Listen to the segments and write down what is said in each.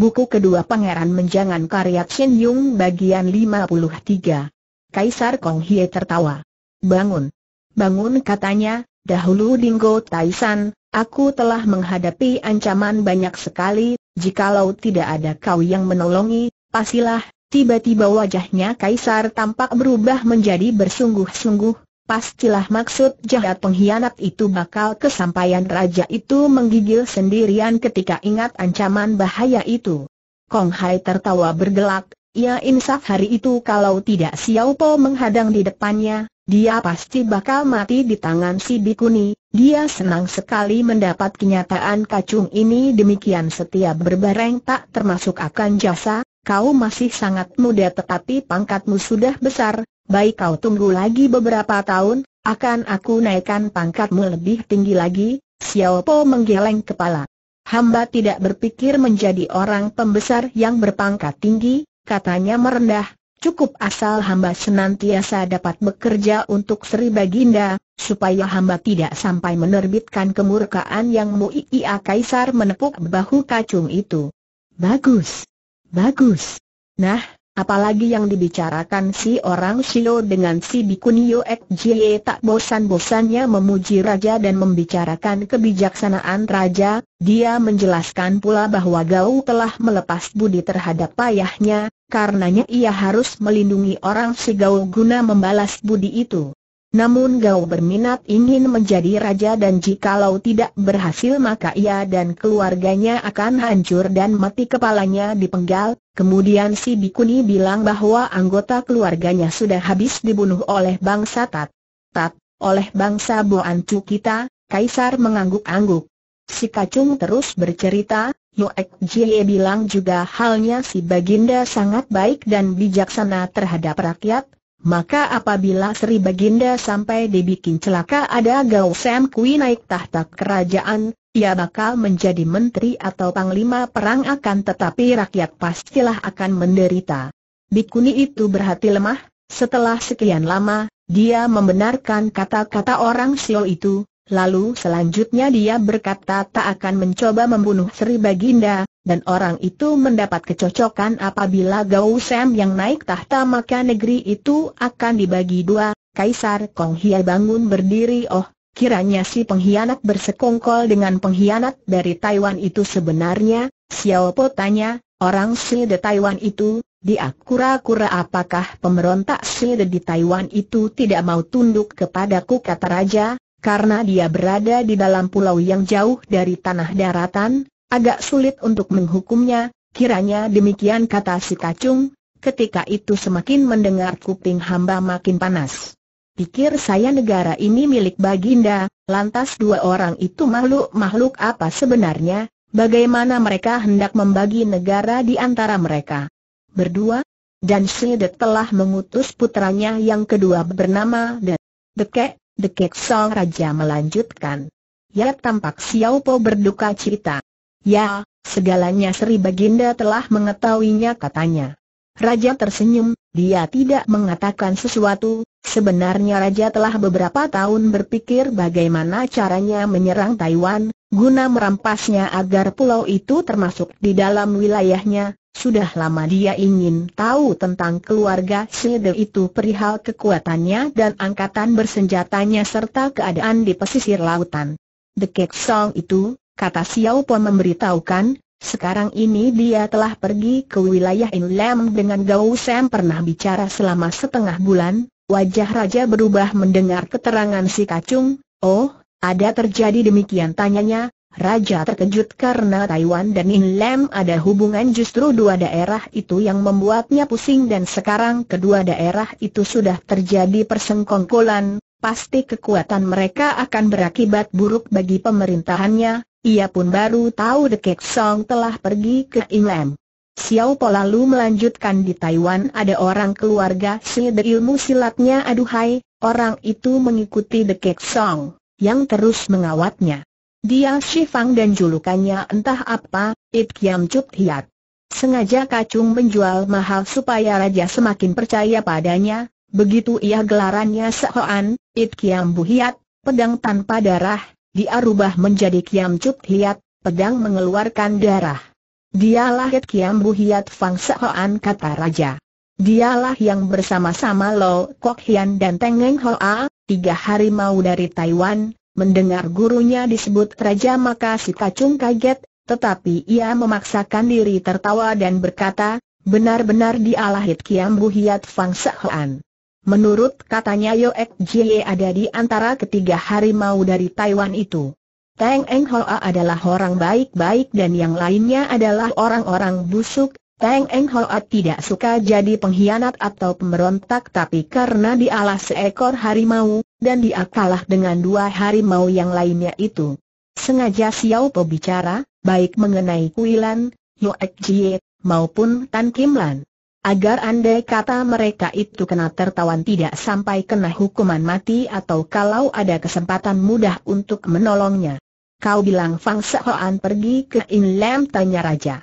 Buku kedua Pangeran Menjangan karya Chen Yung bagian 53. Kaisar Kong Hie tertawa. Bangun. Bangun katanya, dahulu Dinggo Taisan, aku telah menghadapi ancaman banyak sekali, jikalau tidak ada kau yang menolongi, pastilah, tiba-tiba wajahnya Kaisar tampak berubah menjadi bersungguh-sungguh, Pastilah maksud jahat pengkhianat itu bakal kesampaian raja itu menggigil sendirian ketika ingat ancaman bahaya itu. Kong Hai tertawa bergelak, ya insaf hari itu kalau tidak Xiao Po menghadang di depannya, dia pasti bakal mati di tangan si Bikuni. Dia senang sekali mendapat kenyataan kacung ini demikian setiap berbareng tak termasuk akan jasa, kau masih sangat muda tetapi pangkatmu sudah besar, baik kau tunggu lagi beberapa tahun, akan aku naikkan pangkatmu lebih tinggi lagi, Xiao Po menggeleng kepala. Hamba tidak berpikir menjadi orang pembesar yang berpangkat tinggi, katanya merendah, cukup asal hamba senantiasa dapat bekerja untuk Sri Baginda, supaya hamba tidak sampai menerbitkan kemurkaan yang Mu'i'a Kaisar menepuk bahu kacung itu. Bagus! Bagus! Nah, Apalagi yang dibicarakan si orang Shio dengan si Bikun Yoek Jie tak bosan-bosannya memuji raja dan membicarakan kebijaksanaan raja, dia menjelaskan pula bahwa Gao telah melepas budi terhadap payahnya, karenanya ia harus melindungi orang si Gao guna membalas budi itu. Namun Gao berminat ingin menjadi raja dan jikalau tidak berhasil maka ia dan keluarganya akan hancur dan mati kepalanya dipenggal. Kemudian si Bikuni bilang bahwa anggota keluarganya sudah habis dibunuh oleh bangsa Tat. Tat, oleh bangsa Boancu kita, Kaisar mengangguk-angguk. Si Kacung terus bercerita, Yoek Jie bilang juga halnya si Baginda sangat baik dan bijaksana terhadap rakyat, maka apabila Sri Baginda sampai dibikin celaka ada Gao Sam Kui naik tahta kerajaan, ia bakal menjadi menteri atau panglima perang akan tetapi rakyat pastilah akan menderita. Bikuni itu berhati lemah, setelah sekian lama, dia membenarkan kata-kata orang Sio itu, lalu selanjutnya dia berkata tak akan mencoba membunuh Sri Baginda, dan orang itu mendapat kecocokan apabila Gao Sam yang naik tahta maka negeri itu akan dibagi dua, Kaisar Kong Hia bangun berdiri oh, kiranya si pengkhianat bersekongkol dengan pengkhianat dari Taiwan itu sebenarnya, Xiao Po tanya, orang si Taiwan itu, dia kura-kura apakah pemberontak si di Taiwan itu tidak mau tunduk kepadaku kata Raja, karena dia berada di dalam pulau yang jauh dari tanah daratan, Agak sulit untuk menghukumnya, kiranya demikian kata si kacung, ketika itu semakin mendengar kuping hamba makin panas. Pikir saya negara ini milik baginda, lantas dua orang itu makhluk-makhluk apa sebenarnya, bagaimana mereka hendak membagi negara di antara mereka. Berdua, dan Sedet telah mengutus putranya yang kedua bernama De Dekek, Dekek Song Raja melanjutkan. Ya tampak Xiao Po berduka cita. Ya, segalanya Sri Baginda telah mengetahuinya katanya. Raja tersenyum, dia tidak mengatakan sesuatu, sebenarnya Raja telah beberapa tahun berpikir bagaimana caranya menyerang Taiwan, guna merampasnya agar pulau itu termasuk di dalam wilayahnya, sudah lama dia ingin tahu tentang keluarga Sede itu perihal kekuatannya dan angkatan bersenjatanya serta keadaan di pesisir lautan. The Kek Song itu, kata Xiao Po memberitahukan, sekarang ini dia telah pergi ke wilayah Inlam dengan Gao Sam pernah bicara selama setengah bulan, wajah Raja berubah mendengar keterangan si Kacung, oh, ada terjadi demikian tanyanya, Raja terkejut karena Taiwan dan Inlam ada hubungan justru dua daerah itu yang membuatnya pusing dan sekarang kedua daerah itu sudah terjadi persengkongkolan, pasti kekuatan mereka akan berakibat buruk bagi pemerintahannya, ia pun baru tahu The Kek Song telah pergi ke Inlem. Xiao Po lalu melanjutkan di Taiwan ada orang keluarga si ilmu silatnya aduhai, orang itu mengikuti The Kek Song, yang terus mengawatnya. Dia Shifang dan julukannya entah apa, It Kiam Chuk Hiat. Sengaja kacung menjual mahal supaya raja semakin percaya padanya, begitu ia gelarannya Sehoan, It Kiam Bu Hiat, pedang tanpa darah, dia rubah menjadi Kiam Cup Hiat, pedang mengeluarkan darah. Dialah Het Kiam Bu Hiat Fang Sehoan kata Raja. Dialah yang bersama-sama Lo Kok Hian dan Tengeng Hoa, tiga harimau dari Taiwan, mendengar gurunya disebut Raja maka si kacung kaget, tetapi ia memaksakan diri tertawa dan berkata, benar-benar dialah Het Kiam Bu Hiat Fang Sehoan. Menurut katanya Yoek Jie ada di antara ketiga harimau dari Taiwan itu. Tang Eng Hoa adalah orang baik-baik dan yang lainnya adalah orang-orang busuk. Tang Eng Hoa tidak suka jadi pengkhianat atau pemberontak tapi karena dialah seekor harimau, dan dia kalah dengan dua harimau yang lainnya itu. Sengaja Xiao Po bicara, baik mengenai Kuilan, Yoek Jie, maupun Tan Kim Lan agar andai kata mereka itu kena tertawan tidak sampai kena hukuman mati atau kalau ada kesempatan mudah untuk menolongnya. Kau bilang Fang Sehoan pergi ke Inlem tanya raja.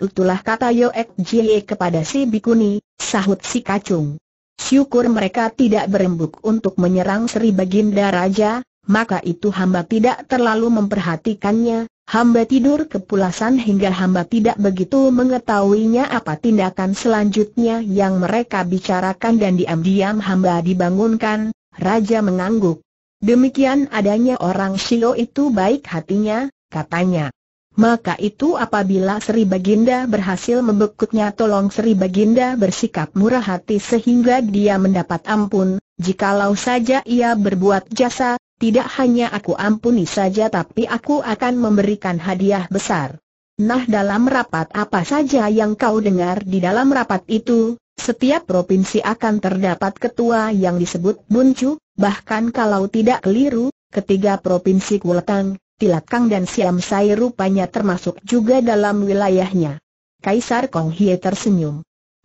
Itulah kata Yoek Jie kepada si Bikuni, sahut si kacung. Syukur mereka tidak berembuk untuk menyerang Sri Baginda Raja, maka itu hamba tidak terlalu memperhatikannya, Hamba tidur kepulasan hingga hamba tidak begitu mengetahuinya apa tindakan selanjutnya yang mereka bicarakan dan diam-diam hamba dibangunkan, Raja mengangguk. Demikian adanya orang Shio itu baik hatinya, katanya. Maka itu apabila Sri Baginda berhasil membekutnya tolong Sri Baginda bersikap murah hati sehingga dia mendapat ampun, jikalau saja ia berbuat jasa, tidak hanya aku ampuni saja tapi aku akan memberikan hadiah besar. Nah dalam rapat apa saja yang kau dengar di dalam rapat itu, setiap provinsi akan terdapat ketua yang disebut Buncu, bahkan kalau tidak keliru, ketiga provinsi Kuletang, Tilakang dan Siam saya rupanya termasuk juga dalam wilayahnya. Kaisar Kong Hie tersenyum.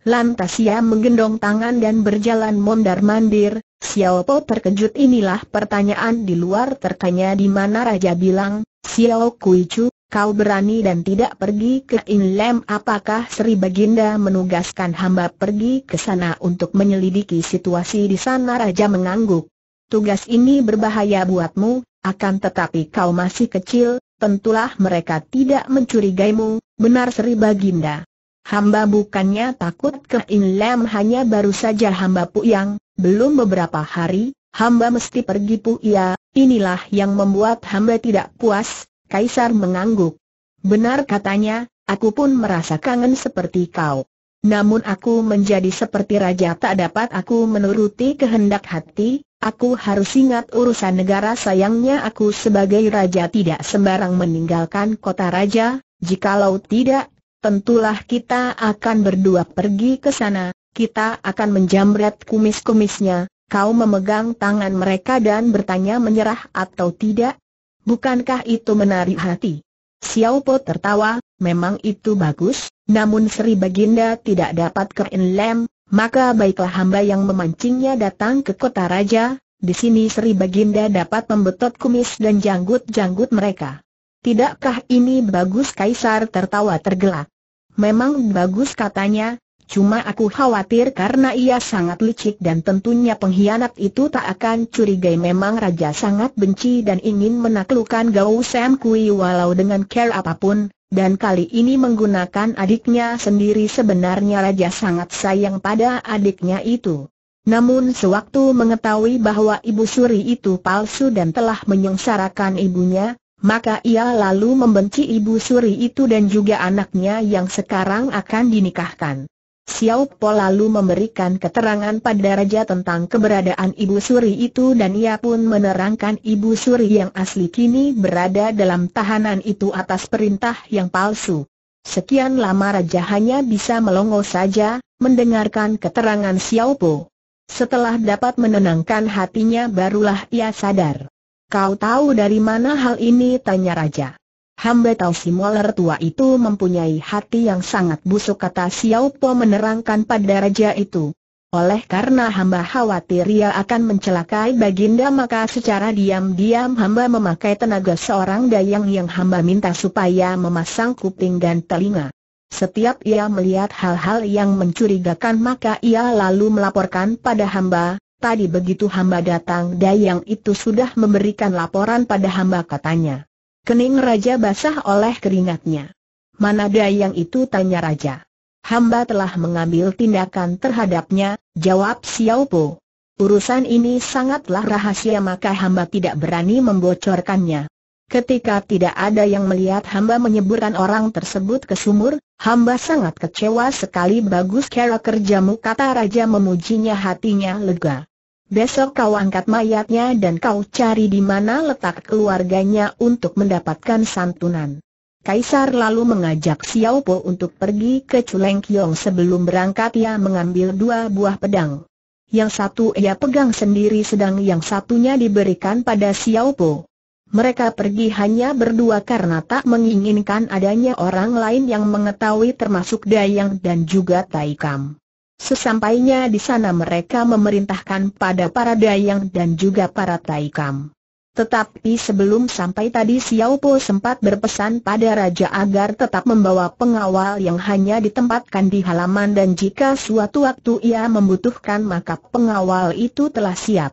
Lantas ia menggendong tangan dan berjalan mondar-mandir, Xiao Po terkejut inilah pertanyaan di luar terkanya di mana Raja bilang, Xiao Kui kau berani dan tidak pergi ke Inlem apakah Sri Baginda menugaskan hamba pergi ke sana untuk menyelidiki situasi di sana Raja mengangguk. Tugas ini berbahaya buatmu, akan tetapi kau masih kecil, tentulah mereka tidak mencurigaimu, benar Sri Baginda. Hamba bukannya takut ke Inlam hanya baru saja hamba puyang, belum beberapa hari, hamba mesti pergi puya, inilah yang membuat hamba tidak puas, Kaisar mengangguk. Benar katanya, aku pun merasa kangen seperti kau. Namun aku menjadi seperti raja tak dapat aku menuruti kehendak hati, Aku harus ingat urusan negara sayangnya aku sebagai raja tidak sembarang meninggalkan kota raja, jikalau tidak, tentulah kita akan berdua pergi ke sana, kita akan menjamret kumis-kumisnya, kau memegang tangan mereka dan bertanya menyerah atau tidak? Bukankah itu menarik hati? Xiao Po tertawa, memang itu bagus, namun Sri Baginda tidak dapat ke Enlem, maka baiklah hamba yang memancingnya datang ke kota raja, di sini Sri Baginda dapat membetot kumis dan janggut-janggut mereka. Tidakkah ini bagus Kaisar tertawa tergelak? Memang bagus katanya, cuma aku khawatir karena ia sangat licik dan tentunya pengkhianat itu tak akan curiga. memang raja sangat benci dan ingin menaklukkan Gao Sam Kui walau dengan care apapun, dan kali ini menggunakan adiknya sendiri sebenarnya raja sangat sayang pada adiknya itu. Namun sewaktu mengetahui bahwa ibu suri itu palsu dan telah menyengsarakan ibunya, maka ia lalu membenci ibu suri itu dan juga anaknya yang sekarang akan dinikahkan. Xiao Po lalu memberikan keterangan pada raja tentang keberadaan ibu suri itu dan ia pun menerangkan ibu suri yang asli kini berada dalam tahanan itu atas perintah yang palsu. Sekian lama raja hanya bisa melongo saja, mendengarkan keterangan Xiao Po. Setelah dapat menenangkan hatinya barulah ia sadar. Kau tahu dari mana hal ini? Tanya Raja. Hamba tahu si Moler tua itu mempunyai hati yang sangat busuk kata Xiao Po menerangkan pada Raja itu. Oleh karena hamba khawatir ia akan mencelakai Baginda maka secara diam-diam hamba memakai tenaga seorang dayang yang hamba minta supaya memasang kuping dan telinga. Setiap ia melihat hal-hal yang mencurigakan maka ia lalu melaporkan pada hamba, Tadi begitu hamba datang Dayang itu sudah memberikan laporan pada hamba katanya. Kening Raja basah oleh keringatnya. Mana Dayang itu tanya Raja. Hamba telah mengambil tindakan terhadapnya, jawab Xiao Po. Urusan ini sangatlah rahasia maka hamba tidak berani membocorkannya. Ketika tidak ada yang melihat hamba menyeburkan orang tersebut ke sumur, hamba sangat kecewa sekali bagus cara kerjamu kata raja memujinya hatinya lega. Besok kau angkat mayatnya dan kau cari di mana letak keluarganya untuk mendapatkan santunan. Kaisar lalu mengajak Xiao Po untuk pergi ke Chuleng Kiong sebelum berangkat ia mengambil dua buah pedang. Yang satu ia pegang sendiri sedang yang satunya diberikan pada Xiao Po. Mereka pergi hanya berdua karena tak menginginkan adanya orang lain yang mengetahui termasuk Dayang dan juga Taikam. Sesampainya di sana mereka memerintahkan pada para Dayang dan juga para Taikam. Tetapi sebelum sampai tadi Xiao Po sempat berpesan pada Raja agar tetap membawa pengawal yang hanya ditempatkan di halaman dan jika suatu waktu ia membutuhkan maka pengawal itu telah siap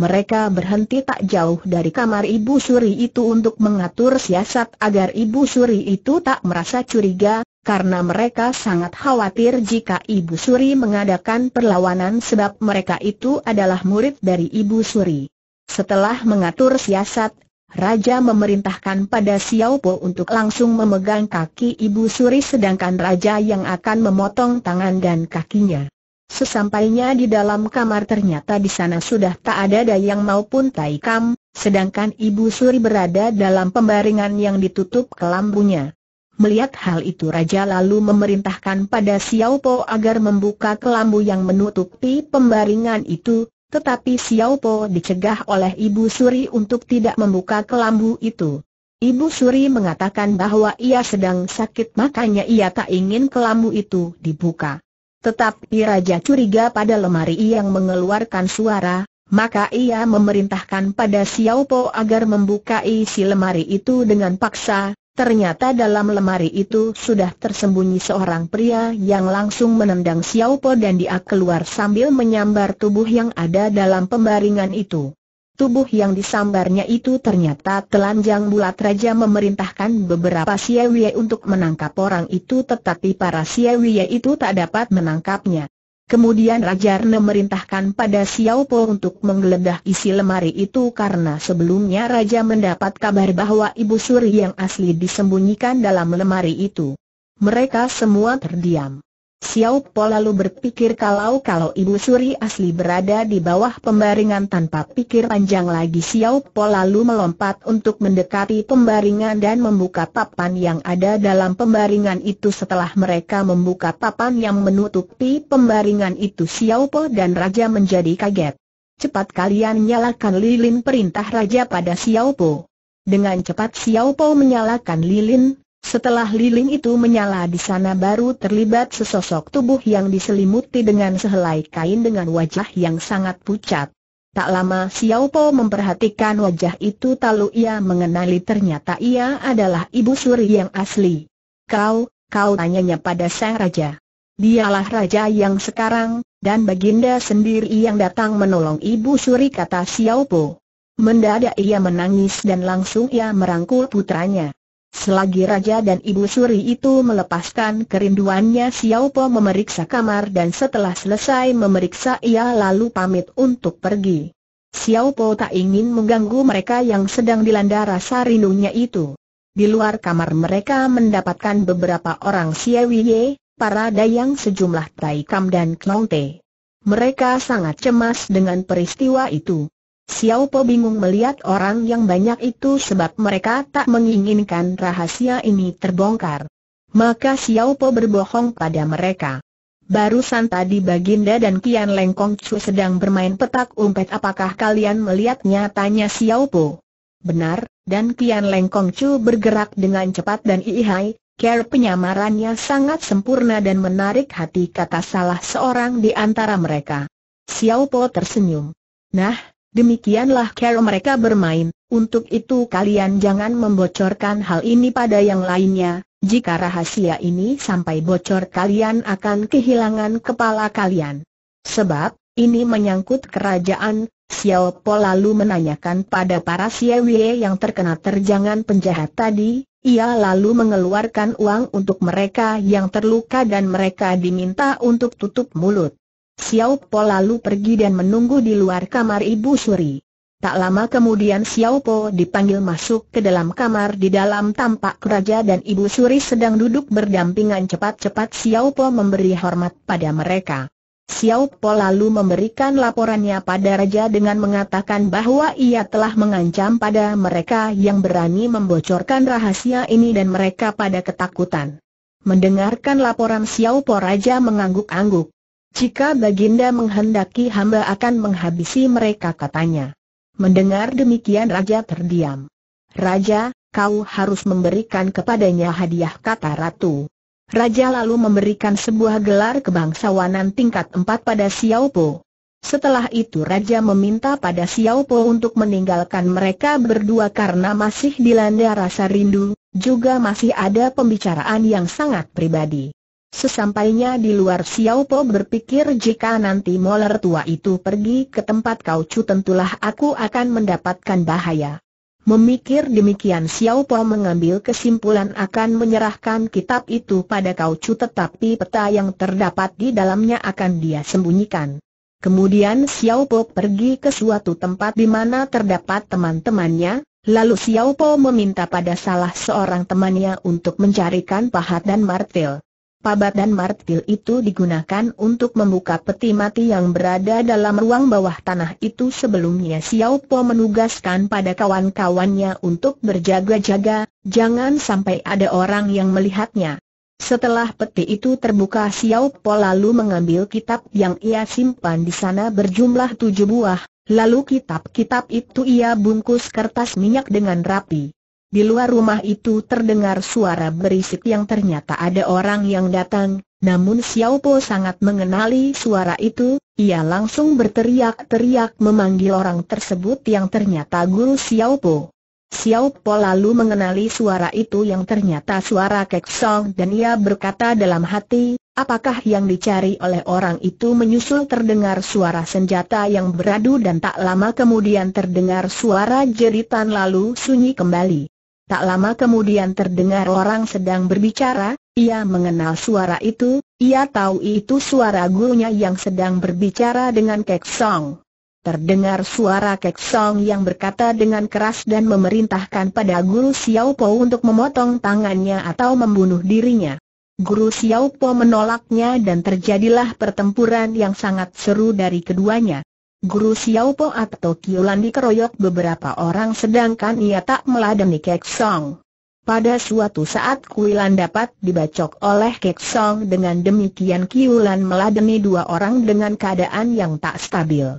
mereka berhenti tak jauh dari kamar Ibu Suri itu untuk mengatur siasat agar Ibu Suri itu tak merasa curiga, karena mereka sangat khawatir jika Ibu Suri mengadakan perlawanan sebab mereka itu adalah murid dari Ibu Suri. Setelah mengatur siasat, Raja memerintahkan pada Xiao Po untuk langsung memegang kaki Ibu Suri sedangkan Raja yang akan memotong tangan dan kakinya. Sesampainya di dalam kamar ternyata di sana sudah tak ada Dayang maupun Tai Kam, sedangkan Ibu Suri berada dalam pembaringan yang ditutup kelambunya. Melihat hal itu Raja lalu memerintahkan pada Xiao Po agar membuka kelambu yang menutupi pembaringan itu, tetapi Xiao Po dicegah oleh Ibu Suri untuk tidak membuka kelambu itu. Ibu Suri mengatakan bahwa ia sedang sakit makanya ia tak ingin kelambu itu dibuka. Tetapi Raja curiga pada lemari yang mengeluarkan suara, maka ia memerintahkan pada Xiao Po agar membuka isi lemari itu dengan paksa. Ternyata dalam lemari itu sudah tersembunyi seorang pria yang langsung menendang Xiao Po dan dia keluar sambil menyambar tubuh yang ada dalam pembaringan itu. Tubuh yang disambarnya itu ternyata telanjang bulat raja memerintahkan beberapa siewie untuk menangkap orang itu tetapi para siewie itu tak dapat menangkapnya. Kemudian Raja Arne merintahkan pada Xiao Po untuk menggeledah isi lemari itu karena sebelumnya Raja mendapat kabar bahwa Ibu Suri yang asli disembunyikan dalam lemari itu. Mereka semua terdiam. Xiao Po lalu berpikir kalau-kalau Ibu Suri asli berada di bawah pembaringan tanpa pikir panjang lagi Xiao Po lalu melompat untuk mendekati pembaringan dan membuka papan yang ada dalam pembaringan itu setelah mereka membuka papan yang menutupi pembaringan itu Xiao Po dan Raja menjadi kaget. Cepat kalian nyalakan lilin perintah Raja pada Xiao Po. Dengan cepat Xiao Po menyalakan lilin, setelah lilin itu menyala di sana baru terlibat sesosok tubuh yang diselimuti dengan sehelai kain dengan wajah yang sangat pucat. Tak lama Xiao Po memperhatikan wajah itu lalu ia mengenali ternyata ia adalah Ibu Suri yang asli. Kau, kau tanyanya pada sang raja. Dialah raja yang sekarang, dan baginda sendiri yang datang menolong Ibu Suri kata Xiao Po. Mendadak ia menangis dan langsung ia merangkul putranya. Selagi Raja dan Ibu Suri itu melepaskan kerinduannya Xiao Po memeriksa kamar dan setelah selesai memeriksa ia lalu pamit untuk pergi. Xiao Po tak ingin mengganggu mereka yang sedang dilanda rasa rindunya itu. Di luar kamar mereka mendapatkan beberapa orang Siewiye, para dayang sejumlah Taikam dan Klongte. Mereka sangat cemas dengan peristiwa itu. Xiao Po bingung melihat orang yang banyak itu sebab mereka tak menginginkan rahasia ini terbongkar. Maka Xiao Po berbohong pada mereka. Barusan tadi Baginda dan Kian Lengkong Chu sedang bermain petak umpet apakah kalian melihatnya tanya Xiao Po. Benar, dan Kian Lengkong Chu bergerak dengan cepat dan ihai, care penyamarannya sangat sempurna dan menarik hati kata salah seorang di antara mereka. Xiao Po tersenyum. Nah, Demikianlah cara mereka bermain, untuk itu kalian jangan membocorkan hal ini pada yang lainnya, jika rahasia ini sampai bocor kalian akan kehilangan kepala kalian. Sebab, ini menyangkut kerajaan, Xiao Po lalu menanyakan pada para Siewie yang terkena terjangan penjahat tadi, ia lalu mengeluarkan uang untuk mereka yang terluka dan mereka diminta untuk tutup mulut. Xiao Po lalu pergi dan menunggu di luar kamar Ibu Suri. Tak lama kemudian Xiao Po dipanggil masuk ke dalam kamar di dalam tampak raja dan Ibu Suri sedang duduk berdampingan cepat-cepat Xiao Po memberi hormat pada mereka. Xiao Po lalu memberikan laporannya pada raja dengan mengatakan bahwa ia telah mengancam pada mereka yang berani membocorkan rahasia ini dan mereka pada ketakutan. Mendengarkan laporan Xiao Po raja mengangguk-angguk. Jika Baginda menghendaki hamba akan menghabisi mereka katanya. Mendengar demikian Raja terdiam. Raja, kau harus memberikan kepadanya hadiah kata Ratu. Raja lalu memberikan sebuah gelar kebangsawanan tingkat empat pada Xiao Po. Setelah itu Raja meminta pada Xiao Po untuk meninggalkan mereka berdua karena masih dilanda rasa rindu, juga masih ada pembicaraan yang sangat pribadi. Sesampainya di luar Xiao Po berpikir jika nanti moler tua itu pergi ke tempat kau kaucu tentulah aku akan mendapatkan bahaya. Memikir demikian Po mengambil kesimpulan akan menyerahkan kitab itu pada kau kaucu tetapi peta yang terdapat di dalamnya akan dia sembunyikan. Kemudian Xiao Po pergi ke suatu tempat di mana terdapat teman-temannya, lalu Xiao Po meminta pada salah seorang temannya untuk mencarikan pahat dan martil. Pabat dan martil itu digunakan untuk membuka peti mati yang berada dalam ruang bawah tanah itu sebelumnya Xiao Po menugaskan pada kawan-kawannya untuk berjaga-jaga, jangan sampai ada orang yang melihatnya. Setelah peti itu terbuka Xiao Po lalu mengambil kitab yang ia simpan di sana berjumlah tujuh buah, lalu kitab-kitab itu ia bungkus kertas minyak dengan rapi. Di luar rumah itu terdengar suara berisik yang ternyata ada orang yang datang, namun Xiao Po sangat mengenali suara itu, ia langsung berteriak-teriak memanggil orang tersebut yang ternyata guru Xiao Po. Xiao Po lalu mengenali suara itu yang ternyata suara Kek Song dan ia berkata dalam hati, apakah yang dicari oleh orang itu menyusul terdengar suara senjata yang beradu dan tak lama kemudian terdengar suara jeritan lalu sunyi kembali. Tak lama kemudian terdengar orang sedang berbicara, ia mengenal suara itu, ia tahu itu suara gurunya yang sedang berbicara dengan Kek Song. Terdengar suara Kek Song yang berkata dengan keras dan memerintahkan pada guru Xiao Po untuk memotong tangannya atau membunuh dirinya. Guru Xiao Po menolaknya dan terjadilah pertempuran yang sangat seru dari keduanya. Guru Xiao Po atau Kiulan dikeroyok beberapa orang sedangkan ia tak meladeni Kek Song. Pada suatu saat Kiulan dapat dibacok oleh Kek Song dengan demikian Kiulan meladeni dua orang dengan keadaan yang tak stabil.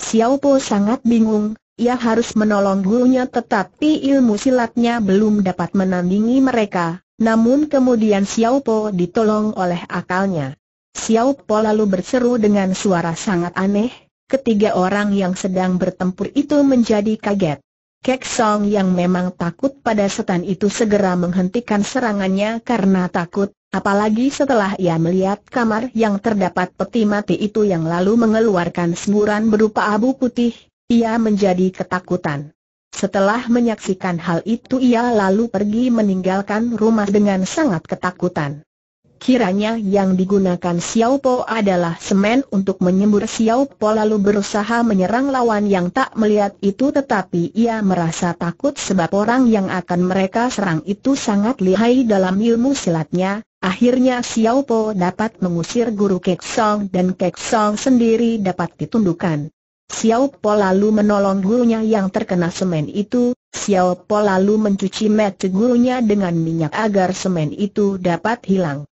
Xiao Po sangat bingung, ia harus menolong gurunya tetapi ilmu silatnya belum dapat menandingi mereka, namun kemudian Xiao Po ditolong oleh akalnya. Xiao Po lalu berseru dengan suara sangat aneh, ketiga orang yang sedang bertempur itu menjadi kaget. Kek Song yang memang takut pada setan itu segera menghentikan serangannya karena takut, apalagi setelah ia melihat kamar yang terdapat peti mati itu yang lalu mengeluarkan semburan berupa abu putih, ia menjadi ketakutan. Setelah menyaksikan hal itu ia lalu pergi meninggalkan rumah dengan sangat ketakutan. Kiranya yang digunakan Xiao Po adalah semen untuk menyembur Xiao Po lalu berusaha menyerang lawan yang tak melihat itu tetapi ia merasa takut sebab orang yang akan mereka serang itu sangat lihai dalam ilmu silatnya. Akhirnya Xiao Po dapat mengusir guru Kek Song dan Kek Song sendiri dapat ditundukkan. Xiao Po lalu menolong gurunya yang terkena semen itu, Xiao Po lalu mencuci mata gurunya dengan minyak agar semen itu dapat hilang.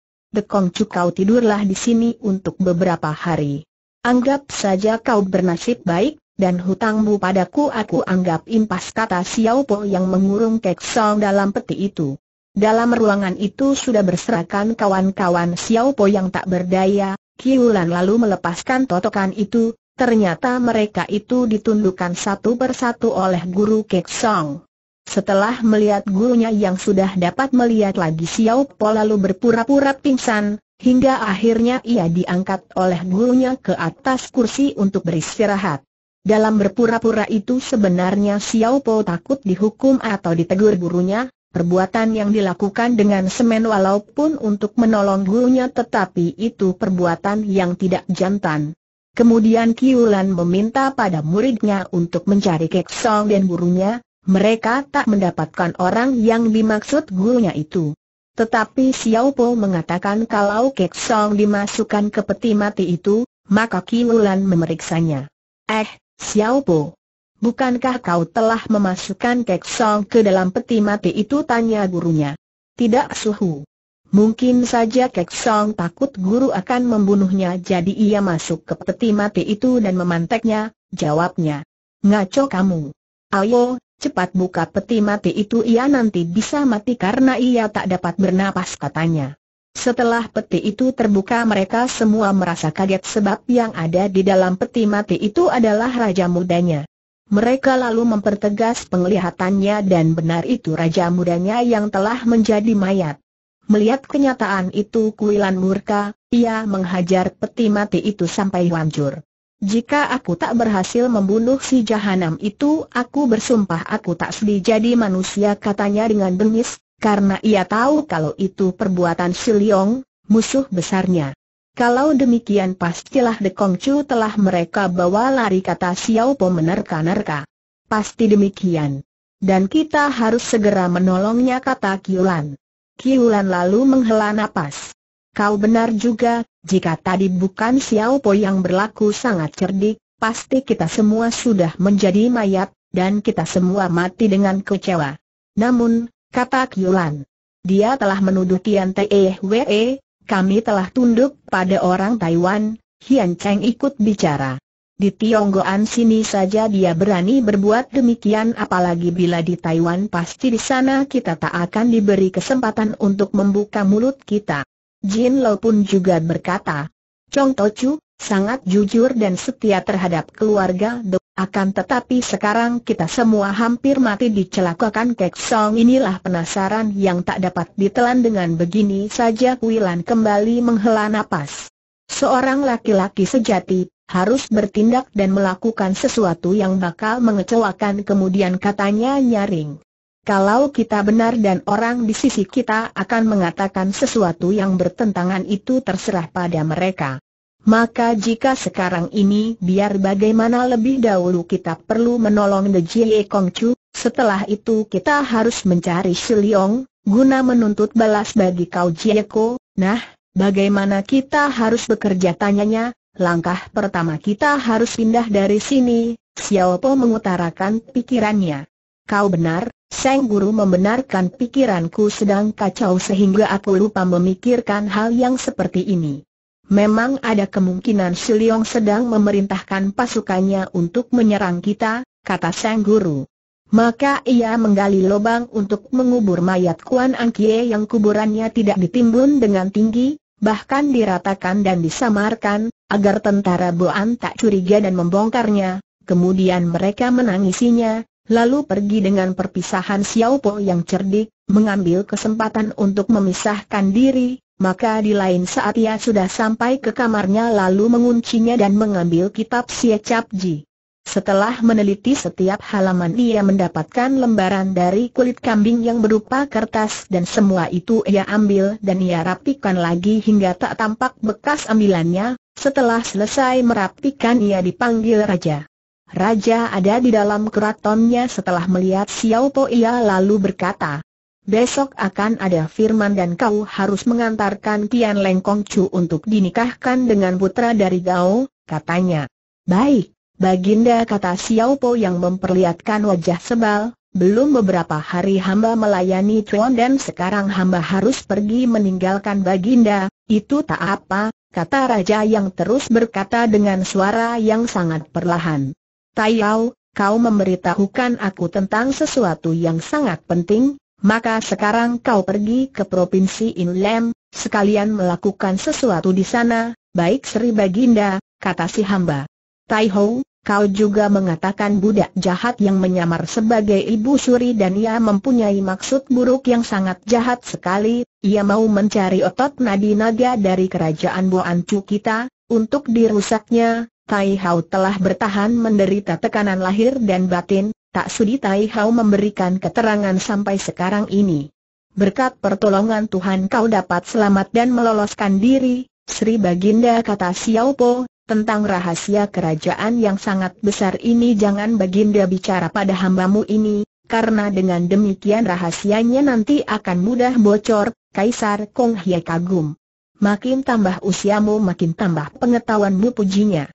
Chu kau tidurlah di sini untuk beberapa hari. Anggap saja kau bernasib baik, dan hutangmu padaku aku anggap impas kata Xiao Po yang mengurung Kek Song dalam peti itu. Dalam ruangan itu sudah berserakan kawan-kawan Xiao Po yang tak berdaya, Kiulan lalu melepaskan totokan itu, ternyata mereka itu ditundukkan satu persatu oleh guru Kek Song. Setelah melihat gurunya yang sudah dapat melihat lagi Xiao Po lalu berpura-pura pingsan, hingga akhirnya ia diangkat oleh gurunya ke atas kursi untuk beristirahat. Dalam berpura-pura itu sebenarnya Xiao Po takut dihukum atau ditegur gurunya, perbuatan yang dilakukan dengan semen walaupun untuk menolong gurunya tetapi itu perbuatan yang tidak jantan. Kemudian Kiulan meminta pada muridnya untuk mencari Keksong dan gurunya, mereka tak mendapatkan orang yang dimaksud gurunya itu. Tetapi Xiao Po mengatakan kalau Kek Song dimasukkan ke peti mati itu, maka Kiwulan memeriksanya. Eh, Xiao Po. Bukankah kau telah memasukkan Kek Song ke dalam peti mati itu? Tanya gurunya. Tidak suhu. Mungkin saja Kek Song takut guru akan membunuhnya jadi ia masuk ke peti mati itu dan memanteknya, jawabnya. Ngaco kamu. Ayo, Cepat buka peti mati itu ia nanti bisa mati karena ia tak dapat bernapas katanya. Setelah peti itu terbuka mereka semua merasa kaget sebab yang ada di dalam peti mati itu adalah raja mudanya. Mereka lalu mempertegas penglihatannya dan benar itu raja mudanya yang telah menjadi mayat. Melihat kenyataan itu Kuilan murka, ia menghajar peti mati itu sampai hancur. Jika aku tak berhasil membunuh si jahanam itu aku bersumpah aku tak sedih jadi manusia katanya dengan bengis, karena ia tahu kalau itu perbuatan si Leong, musuh besarnya. Kalau demikian pastilah De Kong Chu telah mereka bawa lari kata Xiao Po menerka-nerka. Pasti demikian. Dan kita harus segera menolongnya kata Kiulan. Kiulan lalu menghela napas. Kau benar juga, jika tadi bukan Xiao Po yang berlaku sangat cerdik, pasti kita semua sudah menjadi mayat, dan kita semua mati dengan kecewa. Namun, kata Kyulan, dia telah menuduh Tian Tehwe, eh eh, kami telah tunduk pada orang Taiwan, Hian Cheng ikut bicara. Di Tionggoan sini saja dia berani berbuat demikian apalagi bila di Taiwan pasti di sana kita tak akan diberi kesempatan untuk membuka mulut kita. Jin Lo pun juga berkata, Chong Tochu, sangat jujur dan setia terhadap keluarga Dok. Akan tetapi sekarang kita semua hampir mati dicelakakan Kek Song inilah penasaran yang tak dapat ditelan dengan begini saja Kuilan kembali menghela napas. Seorang laki-laki sejati, harus bertindak dan melakukan sesuatu yang bakal mengecewakan kemudian katanya nyaring. Kalau kita benar dan orang di sisi kita akan mengatakan sesuatu yang bertentangan itu terserah pada mereka. Maka jika sekarang ini biar bagaimana lebih dahulu kita perlu menolong The Jie Kong Chu, setelah itu kita harus mencari Shiliong, guna menuntut balas bagi kau Jie Ko, nah, bagaimana kita harus bekerja tanyanya, langkah pertama kita harus pindah dari sini, Xiao Po mengutarakan pikirannya. Kau benar, Sang Guru membenarkan pikiranku sedang kacau sehingga aku lupa memikirkan hal yang seperti ini. Memang ada kemungkinan Si sedang memerintahkan pasukannya untuk menyerang kita, kata Sang Guru. Maka ia menggali lubang untuk mengubur mayat Kuan Angkie yang kuburannya tidak ditimbun dengan tinggi, bahkan diratakan dan disamarkan, agar tentara Boan tak curiga dan membongkarnya, kemudian mereka menangisinya, lalu pergi dengan perpisahan Xiao Po yang cerdik, mengambil kesempatan untuk memisahkan diri, maka di lain saat ia sudah sampai ke kamarnya lalu menguncinya dan mengambil kitab Xie Cap Ji. Setelah meneliti setiap halaman ia mendapatkan lembaran dari kulit kambing yang berupa kertas dan semua itu ia ambil dan ia rapikan lagi hingga tak tampak bekas ambilannya, setelah selesai merapikan ia dipanggil raja. Raja ada di dalam keratonnya setelah melihat Xiao Po Ia lalu berkata, Besok akan ada firman dan kau harus mengantarkan Tian Leng Kong Chu untuk dinikahkan dengan putra dari Gao, katanya. Baik, Baginda kata Xiao Po yang memperlihatkan wajah sebal, belum beberapa hari hamba melayani Chuan dan sekarang hamba harus pergi meninggalkan Baginda, itu tak apa, kata Raja yang terus berkata dengan suara yang sangat perlahan. Taiyao, kau memberitahukan aku tentang sesuatu yang sangat penting, maka sekarang kau pergi ke Provinsi Inlem, sekalian melakukan sesuatu di sana, baik Sri Baginda, kata si hamba. Taiho, kau juga mengatakan budak jahat yang menyamar sebagai ibu suri dan ia mempunyai maksud buruk yang sangat jahat sekali, ia mau mencari otot nadi naga dari kerajaan Boancu kita, untuk dirusaknya, Tai Hao telah bertahan menderita tekanan lahir dan batin, tak sudi Tai Hao memberikan keterangan sampai sekarang ini. Berkat pertolongan Tuhan kau dapat selamat dan meloloskan diri, Sri Baginda kata Xiao Po, tentang rahasia kerajaan yang sangat besar ini jangan Baginda bicara pada hambamu ini, karena dengan demikian rahasianya nanti akan mudah bocor, Kaisar Kong Hye kagum. Makin tambah usiamu makin tambah pengetahuanmu pujinya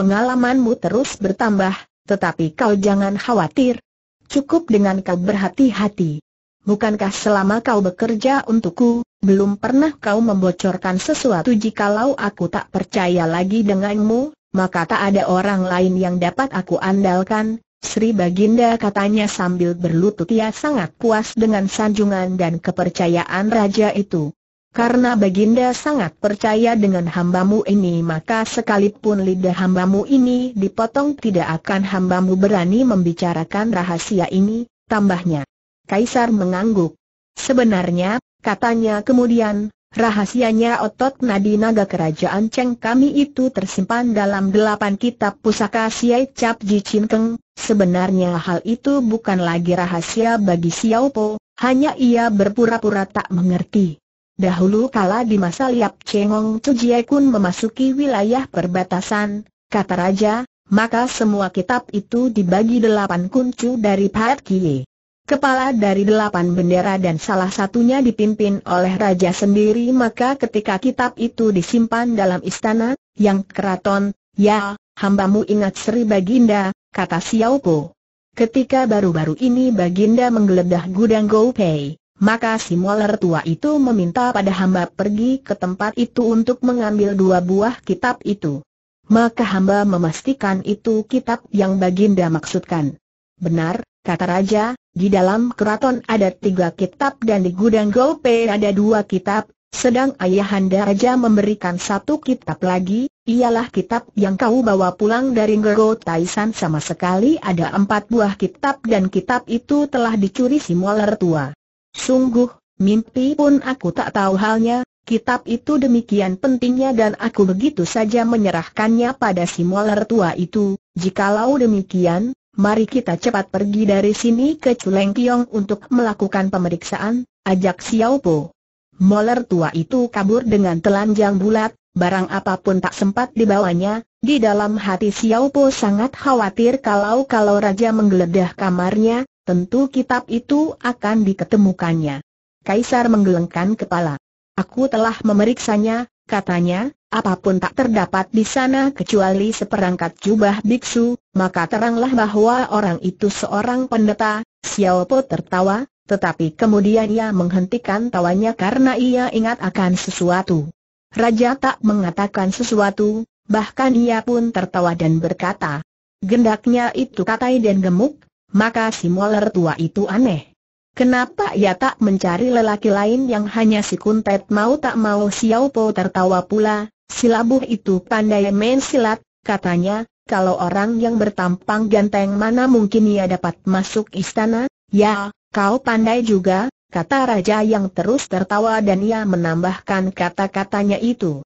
pengalamanmu terus bertambah, tetapi kau jangan khawatir. Cukup dengan kau berhati-hati. Bukankah selama kau bekerja untukku, belum pernah kau membocorkan sesuatu jikalau aku tak percaya lagi denganmu, maka tak ada orang lain yang dapat aku andalkan, Sri Baginda katanya sambil berlutut ia sangat puas dengan sanjungan dan kepercayaan raja itu. Karena Baginda sangat percaya dengan hambamu ini maka sekalipun lidah hambamu ini dipotong tidak akan hambamu berani membicarakan rahasia ini, tambahnya. Kaisar mengangguk. Sebenarnya, katanya kemudian, Rahasianya otot nadi naga kerajaan Cheng kami itu tersimpan dalam delapan kitab pusaka Siai Cap Ji Chin Keng. Sebenarnya hal itu bukan lagi rahasia bagi Xiao Po, hanya ia berpura-pura tak mengerti. Dahulu kala di masa Liap cengong, Tujie Kun memasuki wilayah perbatasan, kata Raja, maka semua kitab itu dibagi delapan kuncu dari Pahat Kie. Kepala dari delapan bendera dan salah satunya dipimpin oleh Raja sendiri maka ketika kitab itu disimpan dalam istana, yang keraton, ya, hambamu ingat Sri Baginda, kata Xiao Po. Ketika baru-baru ini Baginda menggeledah gudang Go maka si Muller tua itu meminta pada hamba pergi ke tempat itu untuk mengambil dua buah kitab itu. Maka hamba memastikan itu kitab yang Baginda maksudkan. Benar, kata Raja, di dalam keraton ada tiga kitab dan di gudang Gope ada dua kitab, sedang Ayahanda Raja memberikan satu kitab lagi, ialah kitab yang kau bawa pulang dari Ngero Taisan sama sekali ada empat buah kitab dan kitab itu telah dicuri si Muller tua. Sungguh, mimpi pun aku tak tahu halnya, kitab itu demikian pentingnya dan aku begitu saja menyerahkannya pada si molar tua itu. Jikalau demikian, mari kita cepat pergi dari sini ke Culeng Kiong untuk melakukan pemeriksaan, ajak Xiao Molar tua itu kabur dengan telanjang bulat, Barang apapun tak sempat dibawanya, di dalam hati Xiao sangat khawatir kalau-kalau Raja menggeledah kamarnya, tentu kitab itu akan diketemukannya. Kaisar menggelengkan kepala. Aku telah memeriksanya, katanya, apapun tak terdapat di sana kecuali seperangkat jubah biksu, maka teranglah bahwa orang itu seorang pendeta, Xiao Po tertawa, tetapi kemudian ia menghentikan tawanya karena ia ingat akan sesuatu. Raja tak mengatakan sesuatu, bahkan ia pun tertawa dan berkata, Gendaknya itu katai dan gemuk, maka si Moller tua itu aneh. Kenapa ia tak mencari lelaki lain yang hanya si Kuntet mau tak mau Xiao Po tertawa pula, si labuh itu pandai main silat, katanya, kalau orang yang bertampang ganteng mana mungkin ia dapat masuk istana, ya, kau pandai juga, kata raja yang terus tertawa dan ia menambahkan kata-katanya itu.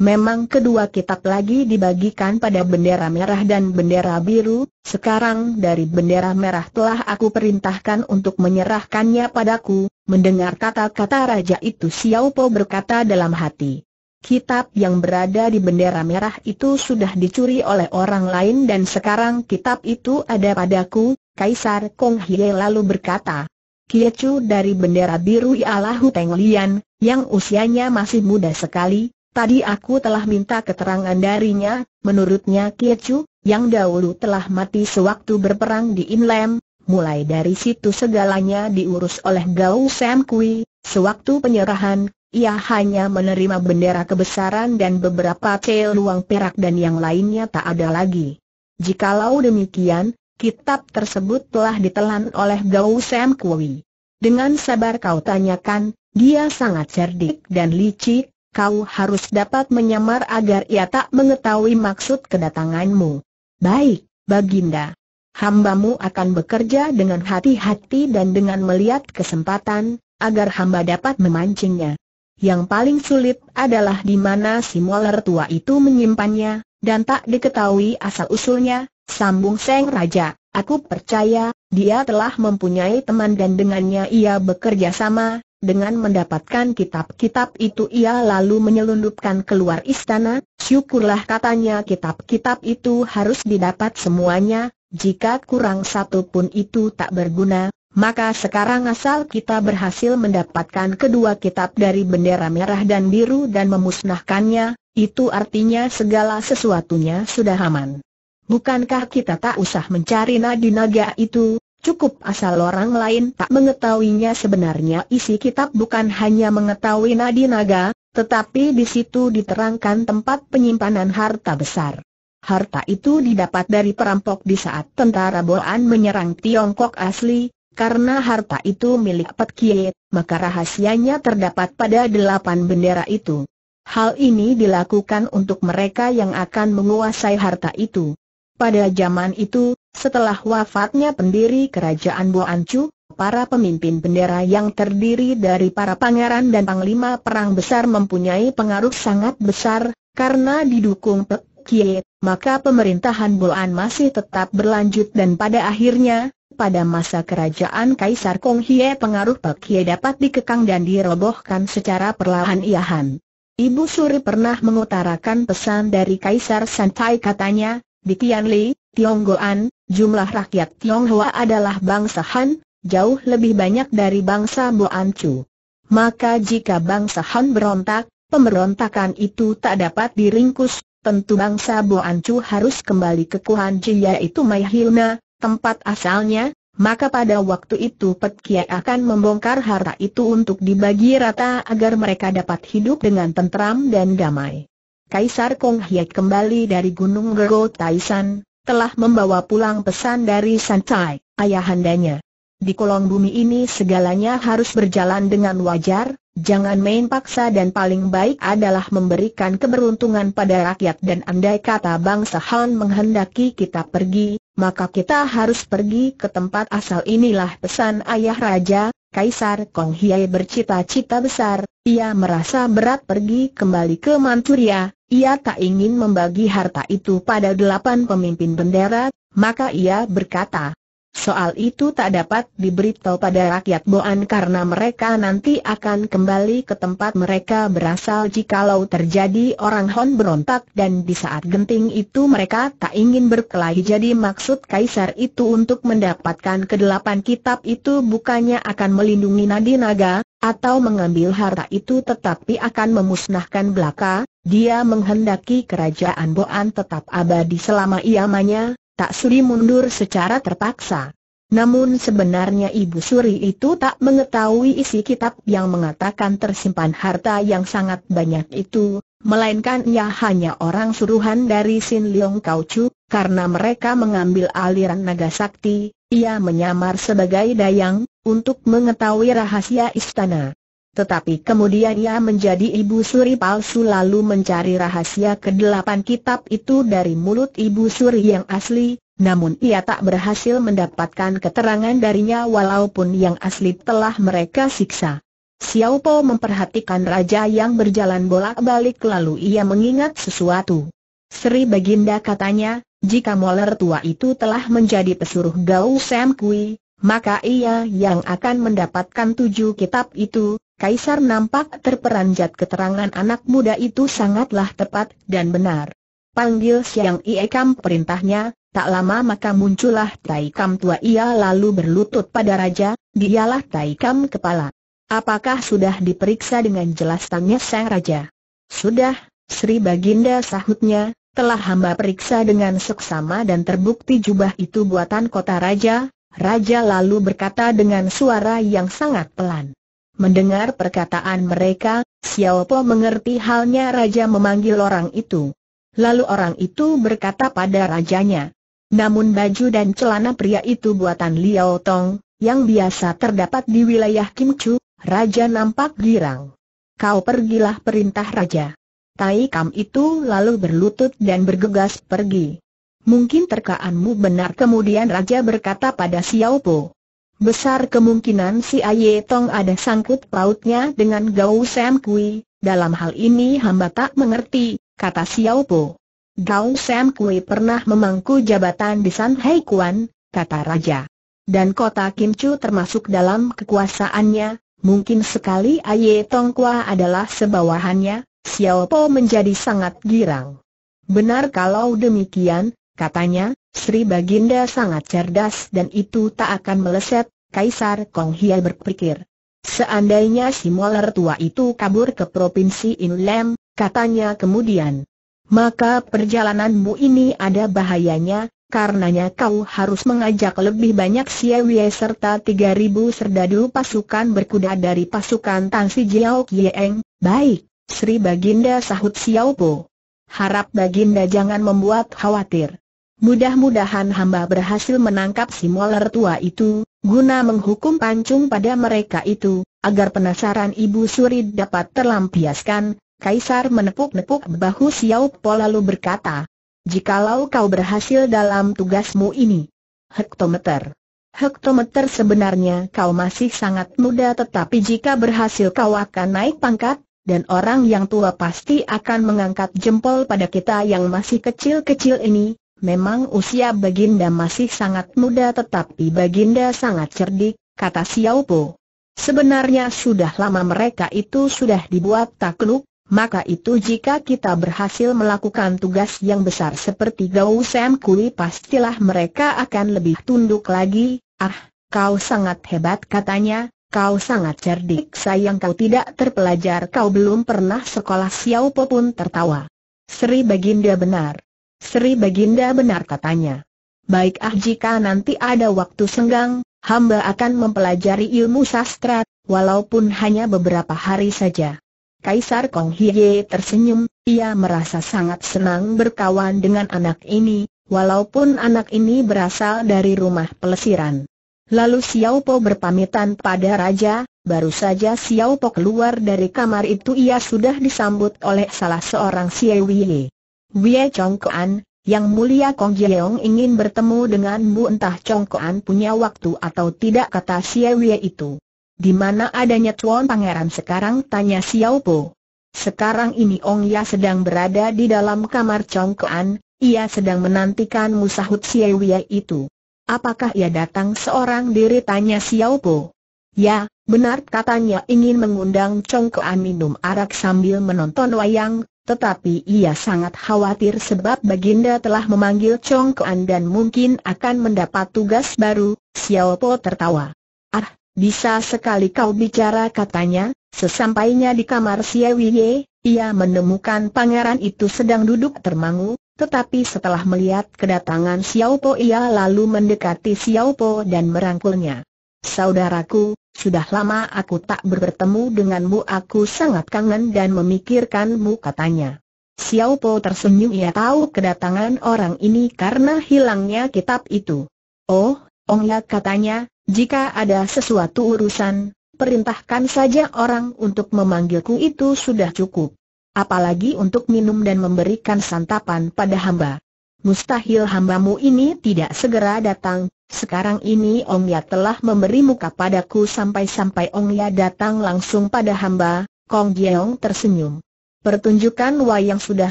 Memang kedua kitab lagi dibagikan pada bendera merah dan bendera biru, sekarang dari bendera merah telah aku perintahkan untuk menyerahkannya padaku, mendengar kata-kata raja itu Xiao Po berkata dalam hati. Kitab yang berada di bendera merah itu sudah dicuri oleh orang lain dan sekarang kitab itu ada padaku, Kaisar Kong Hye lalu berkata. Kiecu dari bendera biru ialah Huteng Lian, yang usianya masih muda sekali, Tadi aku telah minta keterangan darinya, menurutnya Kiechu yang dahulu telah mati sewaktu berperang di Inlem, mulai dari situ segalanya diurus oleh Gao Sam Kui, sewaktu penyerahan, ia hanya menerima bendera kebesaran dan beberapa celuang perak dan yang lainnya tak ada lagi. Jikalau demikian, kitab tersebut telah ditelan oleh Gao Sam Kui. Dengan sabar kau tanyakan, dia sangat cerdik dan licik, kau harus dapat menyamar agar ia tak mengetahui maksud kedatanganmu. Baik, Baginda. Hambamu akan bekerja dengan hati-hati dan dengan melihat kesempatan, agar hamba dapat memancingnya. Yang paling sulit adalah di mana si Moller tua itu menyimpannya, dan tak diketahui asal-usulnya, sambung Seng Raja. Aku percaya, dia telah mempunyai teman dan dengannya ia bekerja sama, dengan mendapatkan kitab-kitab itu ia lalu menyelundupkan keluar istana, syukurlah katanya kitab-kitab itu harus didapat semuanya, jika kurang satu pun itu tak berguna, maka sekarang asal kita berhasil mendapatkan kedua kitab dari bendera merah dan biru dan memusnahkannya, itu artinya segala sesuatunya sudah aman. Bukankah kita tak usah mencari nadi naga itu, Cukup asal orang lain tak mengetahuinya sebenarnya isi kitab bukan hanya mengetahui nadi naga, tetapi di situ diterangkan tempat penyimpanan harta besar. Harta itu didapat dari perampok di saat tentara Boan menyerang Tiongkok asli, karena harta itu milik Pet Kiet, maka rahasianya terdapat pada delapan bendera itu. Hal ini dilakukan untuk mereka yang akan menguasai harta itu. Pada zaman itu, setelah wafatnya pendiri kerajaan Boancu, para pemimpin bendera yang terdiri dari para pangeran dan panglima perang besar mempunyai pengaruh sangat besar, karena didukung Pek Kie, maka pemerintahan Boan masih tetap berlanjut dan pada akhirnya, pada masa kerajaan Kaisar Kong Hie pengaruh Pek Kie dapat dikekang dan dirobohkan secara perlahan-lahan. Ibu Suri pernah mengutarakan pesan dari Kaisar Santai katanya, di Tianli, Tionggoan, jumlah rakyat Tionghoa adalah bangsa Han, jauh lebih banyak dari bangsa Boancu. Maka jika bangsa Han berontak, pemberontakan itu tak dapat diringkus, tentu bangsa Boancu harus kembali ke Kuhanji yaitu Mayhilna, tempat asalnya, maka pada waktu itu Pet akan membongkar harta itu untuk dibagi rata agar mereka dapat hidup dengan tentram dan damai. Kaisar Kong Hye kembali dari Gunung Gero Taisan, telah membawa pulang pesan dari Santai, ayahandanya. Di kolong bumi ini segalanya harus berjalan dengan wajar, jangan main paksa dan paling baik adalah memberikan keberuntungan pada rakyat dan andai kata bangsa Han menghendaki kita pergi, maka kita harus pergi ke tempat asal inilah pesan ayah raja, Kaisar Kong Hiai bercita-cita besar, ia merasa berat pergi kembali ke Manchuria, ia tak ingin membagi harta itu pada delapan pemimpin bendera, maka ia berkata, Soal itu tak dapat diberitahu pada rakyat Boan karena mereka nanti akan kembali ke tempat mereka berasal jikalau terjadi orang Hon berontak dan di saat genting itu mereka tak ingin berkelahi jadi maksud kaisar itu untuk mendapatkan kedelapan kitab itu bukannya akan melindungi nadi naga, atau mengambil harta itu tetapi akan memusnahkan belaka, dia menghendaki kerajaan Boan tetap abadi selama iamanya, tak suri mundur secara terpaksa. Namun sebenarnya Ibu Suri itu tak mengetahui isi kitab yang mengatakan tersimpan harta yang sangat banyak itu, Melainkan ia hanya orang suruhan dari Sin Leong Chu karena mereka mengambil aliran naga sakti, ia menyamar sebagai dayang, untuk mengetahui rahasia istana. Tetapi kemudian ia menjadi ibu suri palsu lalu mencari rahasia kedelapan kitab itu dari mulut ibu suri yang asli, namun ia tak berhasil mendapatkan keterangan darinya walaupun yang asli telah mereka siksa. Xiao Po memperhatikan raja yang berjalan bolak-balik lalu ia mengingat sesuatu. Sri Baginda katanya, jika moler tua itu telah menjadi pesuruh Gao Sam Kui, maka ia yang akan mendapatkan tujuh kitab itu, Kaisar nampak terperanjat keterangan anak muda itu sangatlah tepat dan benar. Panggil Siang Iekam perintahnya, tak lama maka muncullah Taikam tua ia lalu berlutut pada raja, dialah Taikam kepala. Apakah sudah diperiksa dengan jelas tanya sang raja? Sudah, Sri Baginda sahutnya, telah hamba periksa dengan seksama dan terbukti jubah itu buatan kota raja, raja lalu berkata dengan suara yang sangat pelan. Mendengar perkataan mereka, Xiao Po mengerti halnya raja memanggil orang itu. Lalu orang itu berkata pada rajanya, namun baju dan celana pria itu buatan Liao Tong, yang biasa terdapat di wilayah Kim Chu, Raja nampak girang. Kau pergilah perintah Raja. Tai Kam itu lalu berlutut dan bergegas pergi. Mungkin terkaanmu benar kemudian Raja berkata pada Xiao Po. Besar kemungkinan si Aye Tong ada sangkut pautnya dengan Gao Sam Kui, dalam hal ini hamba tak mengerti, kata Xiao Po. Gao Sam Kui pernah memangku jabatan di San Hai Kuan, kata Raja. Dan kota Kim Chu termasuk dalam kekuasaannya, Mungkin sekali Aye Tongkwa adalah sebawahannya, Xiao Po menjadi sangat girang. Benar kalau demikian, katanya, Sri Baginda sangat cerdas dan itu tak akan meleset, Kaisar Kong Hia berpikir. Seandainya si molar tua itu kabur ke Provinsi Inlem, katanya kemudian. Maka perjalananmu ini ada bahayanya, Karenanya kau harus mengajak lebih banyak Xiewie serta 3.000 serdadu pasukan berkuda dari pasukan Tan Si Jiao Kieng. Baik, Sri Baginda sahut Xiao Po. Harap Baginda jangan membuat khawatir. Mudah-mudahan hamba berhasil menangkap si molar tua itu, guna menghukum pancung pada mereka itu, agar penasaran Ibu Suri dapat terlampiaskan. Kaisar menepuk-nepuk bahu Xiao Po lalu berkata, jikalau kau berhasil dalam tugasmu ini. Hektometer Hektometer sebenarnya kau masih sangat muda tetapi jika berhasil kau akan naik pangkat, dan orang yang tua pasti akan mengangkat jempol pada kita yang masih kecil-kecil ini. Memang usia Baginda masih sangat muda tetapi Baginda sangat cerdik, kata Xiao Po. Sebenarnya sudah lama mereka itu sudah dibuat takluk, maka itu jika kita berhasil melakukan tugas yang besar seperti Gau Sam Kui pastilah mereka akan lebih tunduk lagi. Ah, kau sangat hebat katanya, kau sangat cerdik sayang kau tidak terpelajar kau belum pernah sekolah Xiao Po pun tertawa. Sri Baginda benar. Sri Baginda benar katanya. Baik ah jika nanti ada waktu senggang, hamba akan mempelajari ilmu sastra, walaupun hanya beberapa hari saja. Kaisar Kong Hye tersenyum, ia merasa sangat senang berkawan dengan anak ini, walaupun anak ini berasal dari rumah pelesiran. Lalu Xiao Po berpamitan pada Raja, baru saja Xiao Po keluar dari kamar itu ia sudah disambut oleh salah seorang Xie Wei. Wei Kuan, yang mulia Kong Yeong ingin bertemu denganmu entah Chong Kuan punya waktu atau tidak kata Xie Wei itu. Di mana adanya Tuan Pangeran sekarang tanya Xiao Po. Sekarang ini Ong Ya sedang berada di dalam kamar Chong Kean. ia sedang menantikan musahut Wei itu. Apakah ia datang seorang diri tanya Xiao Po? Ya, benar katanya ingin mengundang Chong Kean minum arak sambil menonton wayang, tetapi ia sangat khawatir sebab Baginda telah memanggil Chong Kuan dan mungkin akan mendapat tugas baru, Xiao Po tertawa. Ah, bisa sekali kau bicara katanya, sesampainya di kamar Siewiye, ia menemukan pangeran itu sedang duduk termangu, tetapi setelah melihat kedatangan Xiao Po ia lalu mendekati Xiao Po dan merangkulnya. Saudaraku, sudah lama aku tak bertemu denganmu aku sangat kangen dan memikirkanmu katanya. Xiao Po tersenyum ia tahu kedatangan orang ini karena hilangnya kitab itu. Oh, Ong oh ya, katanya, jika ada sesuatu urusan, perintahkan saja orang untuk memanggilku itu sudah cukup. Apalagi untuk minum dan memberikan santapan pada hamba. Mustahil hambamu ini tidak segera datang, sekarang ini Ong Ya telah memberi muka padaku sampai-sampai Ong Ya datang langsung pada hamba, Kong Jeong tersenyum. Pertunjukan wayang sudah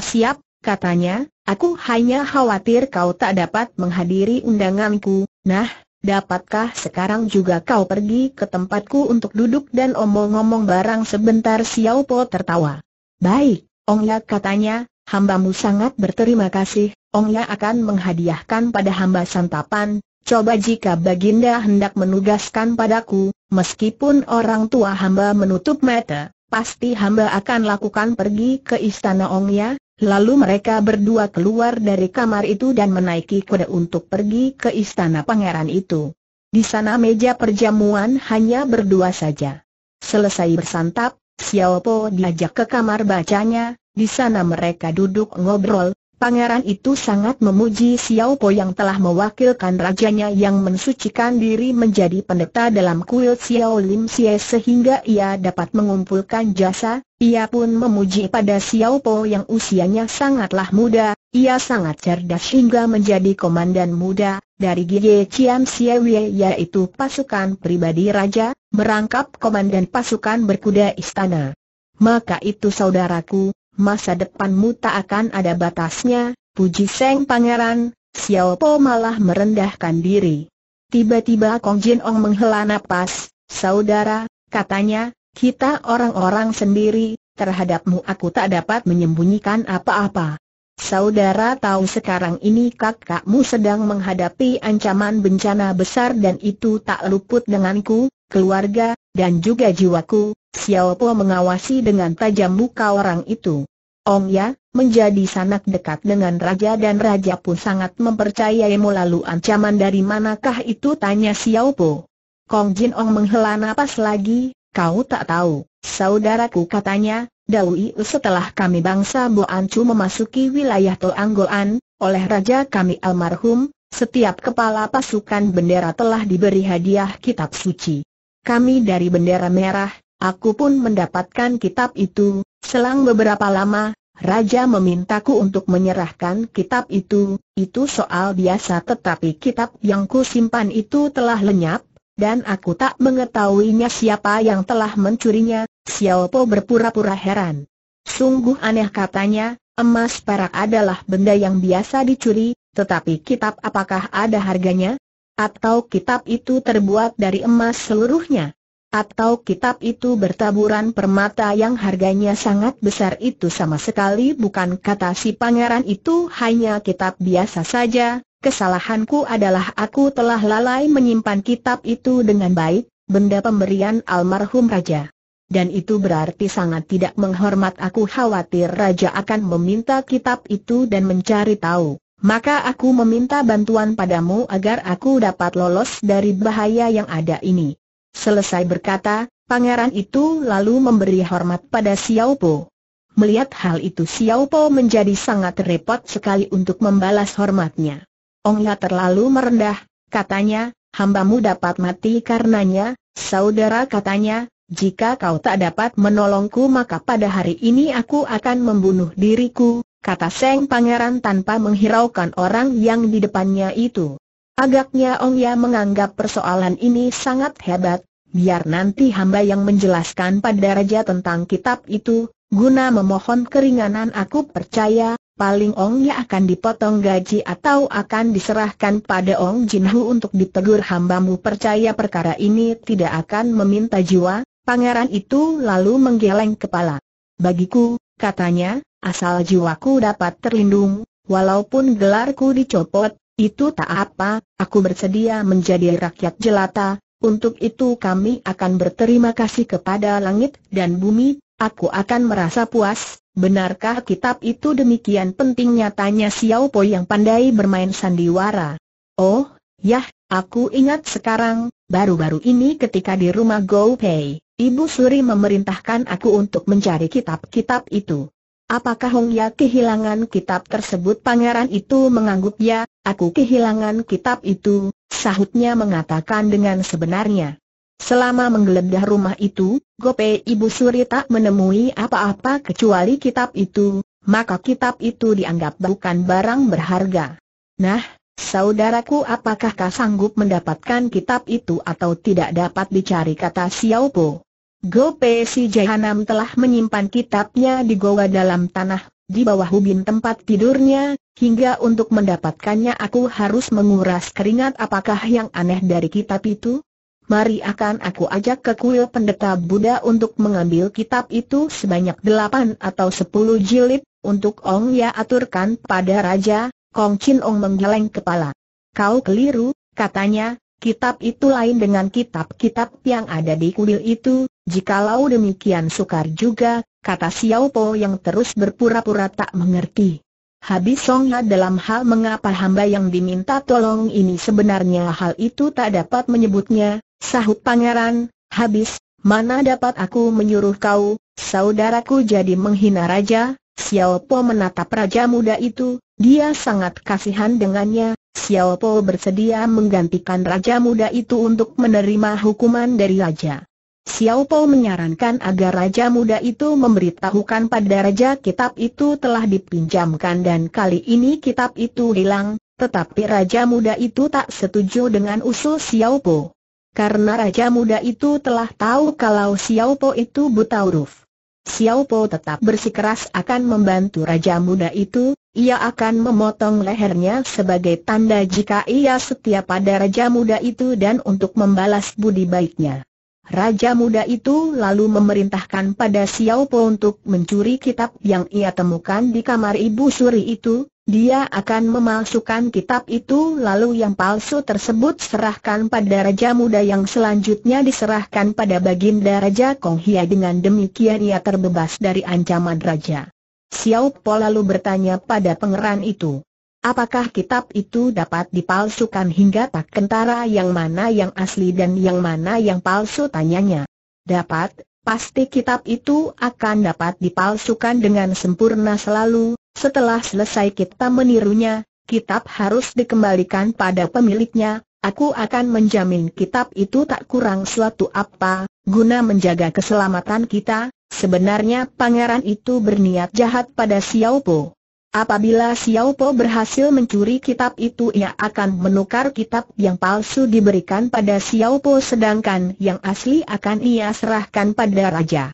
siap, katanya, aku hanya khawatir kau tak dapat menghadiri undanganku, nah, Dapatkah sekarang juga kau pergi ke tempatku untuk duduk dan omong-omong barang sebentar Xiao Po tertawa. Baik, Ong Ya katanya, hambamu sangat berterima kasih, Ong Ya akan menghadiahkan pada hamba santapan, coba jika baginda hendak menugaskan padaku, meskipun orang tua hamba menutup mata, pasti hamba akan lakukan pergi ke istana Ong Ya, Lalu mereka berdua keluar dari kamar itu dan menaiki kuda untuk pergi ke istana pangeran itu. Di sana meja perjamuan hanya berdua saja. Selesai bersantap, Xiao Po diajak ke kamar bacanya, di sana mereka duduk ngobrol, Pangeran itu sangat memuji Xiao Po yang telah mewakilkan rajanya yang mensucikan diri menjadi pendeta dalam kuil Xiao Lim Xie sehingga ia dapat mengumpulkan jasa, ia pun memuji pada Xiao Po yang usianya sangatlah muda, ia sangat cerdas hingga menjadi komandan muda, dari Gye Chiam Xie Wei yaitu pasukan pribadi raja, merangkap komandan pasukan berkuda istana. Maka itu saudaraku, masa depanmu tak akan ada batasnya, puji Seng Pangeran, Xiao Po malah merendahkan diri. Tiba-tiba Kong Jin Ong menghela nafas. saudara, katanya, kita orang-orang sendiri, terhadapmu aku tak dapat menyembunyikan apa-apa. Saudara tahu sekarang ini kakakmu sedang menghadapi ancaman bencana besar dan itu tak luput denganku, keluarga, dan juga jiwaku, Xiao Po mengawasi dengan tajam muka orang itu. Om Ya, menjadi sanak dekat dengan raja dan raja pun sangat mempercayaimu lalu ancaman dari manakah itu tanya Xiao Po. Kong Jin Ong menghela nafas lagi, kau tak tahu, saudaraku katanya, Daui setelah kami bangsa Bo Chu memasuki wilayah Toanggoan, oleh raja kami almarhum, setiap kepala pasukan bendera telah diberi hadiah kitab suci. Kami dari bendera merah, aku pun mendapatkan kitab itu, Selang beberapa lama, Raja memintaku untuk menyerahkan kitab itu, itu soal biasa tetapi kitab yang ku simpan itu telah lenyap, dan aku tak mengetahuinya siapa yang telah mencurinya, Xiao Po berpura-pura heran. Sungguh aneh katanya, emas perak adalah benda yang biasa dicuri, tetapi kitab apakah ada harganya? Atau kitab itu terbuat dari emas seluruhnya? Atau kitab itu bertaburan permata yang harganya sangat besar itu sama sekali bukan kata si pangeran itu hanya kitab biasa saja, kesalahanku adalah aku telah lalai menyimpan kitab itu dengan baik, benda pemberian almarhum raja. Dan itu berarti sangat tidak menghormat aku khawatir raja akan meminta kitab itu dan mencari tahu. Maka aku meminta bantuan padamu agar aku dapat lolos dari bahaya yang ada ini. Selesai berkata, pangeran itu lalu memberi hormat pada Xiao Po. Melihat hal itu Xiao Po menjadi sangat repot sekali untuk membalas hormatnya. Ongla ya terlalu merendah, katanya, hambamu dapat mati karenanya, saudara katanya, jika kau tak dapat menolongku maka pada hari ini aku akan membunuh diriku, kata Seng Pangeran tanpa menghiraukan orang yang di depannya itu. Agaknya Ong Ya menganggap persoalan ini sangat hebat, biar nanti hamba yang menjelaskan pada Raja tentang kitab itu, guna memohon keringanan aku percaya, paling Ong Ya akan dipotong gaji atau akan diserahkan pada Ong Jin Hu untuk ditegur hambamu percaya perkara ini tidak akan meminta jiwa, pangeran itu lalu menggeleng kepala. Bagiku, katanya, asal jiwaku dapat terlindung, walaupun gelarku dicopot, itu tak apa, aku bersedia menjadi rakyat jelata, untuk itu kami akan berterima kasih kepada langit dan bumi, aku akan merasa puas, benarkah kitab itu demikian pentingnya tanya Xiao Po yang pandai bermain sandiwara. Oh, yah, aku ingat sekarang, baru-baru ini ketika di rumah Gou Pei, Ibu Suri memerintahkan aku untuk mencari kitab-kitab itu. Apakah Hong Ya kehilangan kitab tersebut? Pangeran itu mengangguk ya, aku kehilangan kitab itu, sahutnya mengatakan dengan sebenarnya. Selama menggeledah rumah itu, Gope Ibu Suri tak menemui apa-apa kecuali kitab itu, maka kitab itu dianggap bukan barang berharga. Nah, saudaraku apakah kau sanggup mendapatkan kitab itu atau tidak dapat dicari kata Xiao Po? Gope si Jahanam telah menyimpan kitabnya di goa dalam tanah, di bawah ubin tempat tidurnya, hingga untuk mendapatkannya aku harus menguras keringat apakah yang aneh dari kitab itu? Mari akan aku ajak ke kuil pendeta Buddha untuk mengambil kitab itu sebanyak delapan atau sepuluh jilid, untuk Ong Ya aturkan pada Raja, Kong Chin Ong menggeleng kepala. Kau keliru, katanya, Kitab itu lain dengan kitab-kitab yang ada di kuil itu, jikalau demikian sukar juga, kata Xiao Po yang terus berpura-pura tak mengerti. Habis Songha dalam hal mengapa hamba yang diminta tolong ini sebenarnya hal itu tak dapat menyebutnya, sahut pangeran, habis, mana dapat aku menyuruh kau, saudaraku jadi menghina raja, Xiao Po menatap raja muda itu, dia sangat kasihan dengannya, Xiao Po bersedia menggantikan raja muda itu untuk menerima hukuman dari raja. Xiao Po menyarankan agar raja muda itu memberitahukan pada raja kitab itu telah dipinjamkan dan kali ini kitab itu hilang, tetapi raja muda itu tak setuju dengan usul Xiao Po, Karena raja muda itu telah tahu kalau Xiao Po itu buta huruf. Xiao Po tetap bersikeras akan membantu Raja Muda itu, ia akan memotong lehernya sebagai tanda jika ia setia pada Raja Muda itu dan untuk membalas budi baiknya. Raja muda itu lalu memerintahkan pada Xiao Po untuk mencuri kitab yang ia temukan di kamar ibu suri itu, dia akan memalsukan kitab itu lalu yang palsu tersebut serahkan pada raja muda yang selanjutnya diserahkan pada baginda raja Kong Hia dengan demikian ia terbebas dari ancaman raja. Xiao Po lalu bertanya pada pangeran itu, Apakah kitab itu dapat dipalsukan hingga tak kentara yang mana yang asli dan yang mana yang palsu tanyanya? Dapat, pasti kitab itu akan dapat dipalsukan dengan sempurna selalu, setelah selesai kita menirunya, kitab harus dikembalikan pada pemiliknya, aku akan menjamin kitab itu tak kurang suatu apa, guna menjaga keselamatan kita, sebenarnya pangeran itu berniat jahat pada Xiaopo. Apabila Xiao Po berhasil mencuri kitab itu ia akan menukar kitab yang palsu diberikan pada Xiao Po sedangkan yang asli akan ia serahkan pada raja.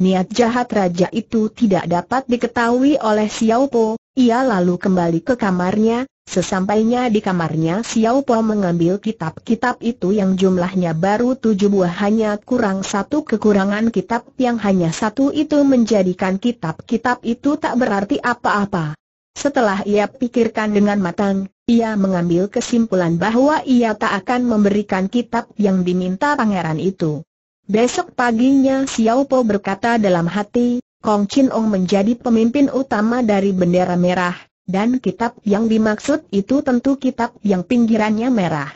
Niat jahat raja itu tidak dapat diketahui oleh Xiao Po, ia lalu kembali ke kamarnya, sesampainya di kamarnya Xiao Po mengambil kitab-kitab itu yang jumlahnya baru tujuh buah hanya kurang satu kekurangan kitab yang hanya satu itu menjadikan kitab-kitab itu tak berarti apa-apa. Setelah ia pikirkan dengan matang, ia mengambil kesimpulan bahwa ia tak akan memberikan kitab yang diminta pangeran itu. Besok paginya Xiao Po berkata dalam hati, Kong Chin Ong menjadi pemimpin utama dari bendera merah, dan kitab yang dimaksud itu tentu kitab yang pinggirannya merah.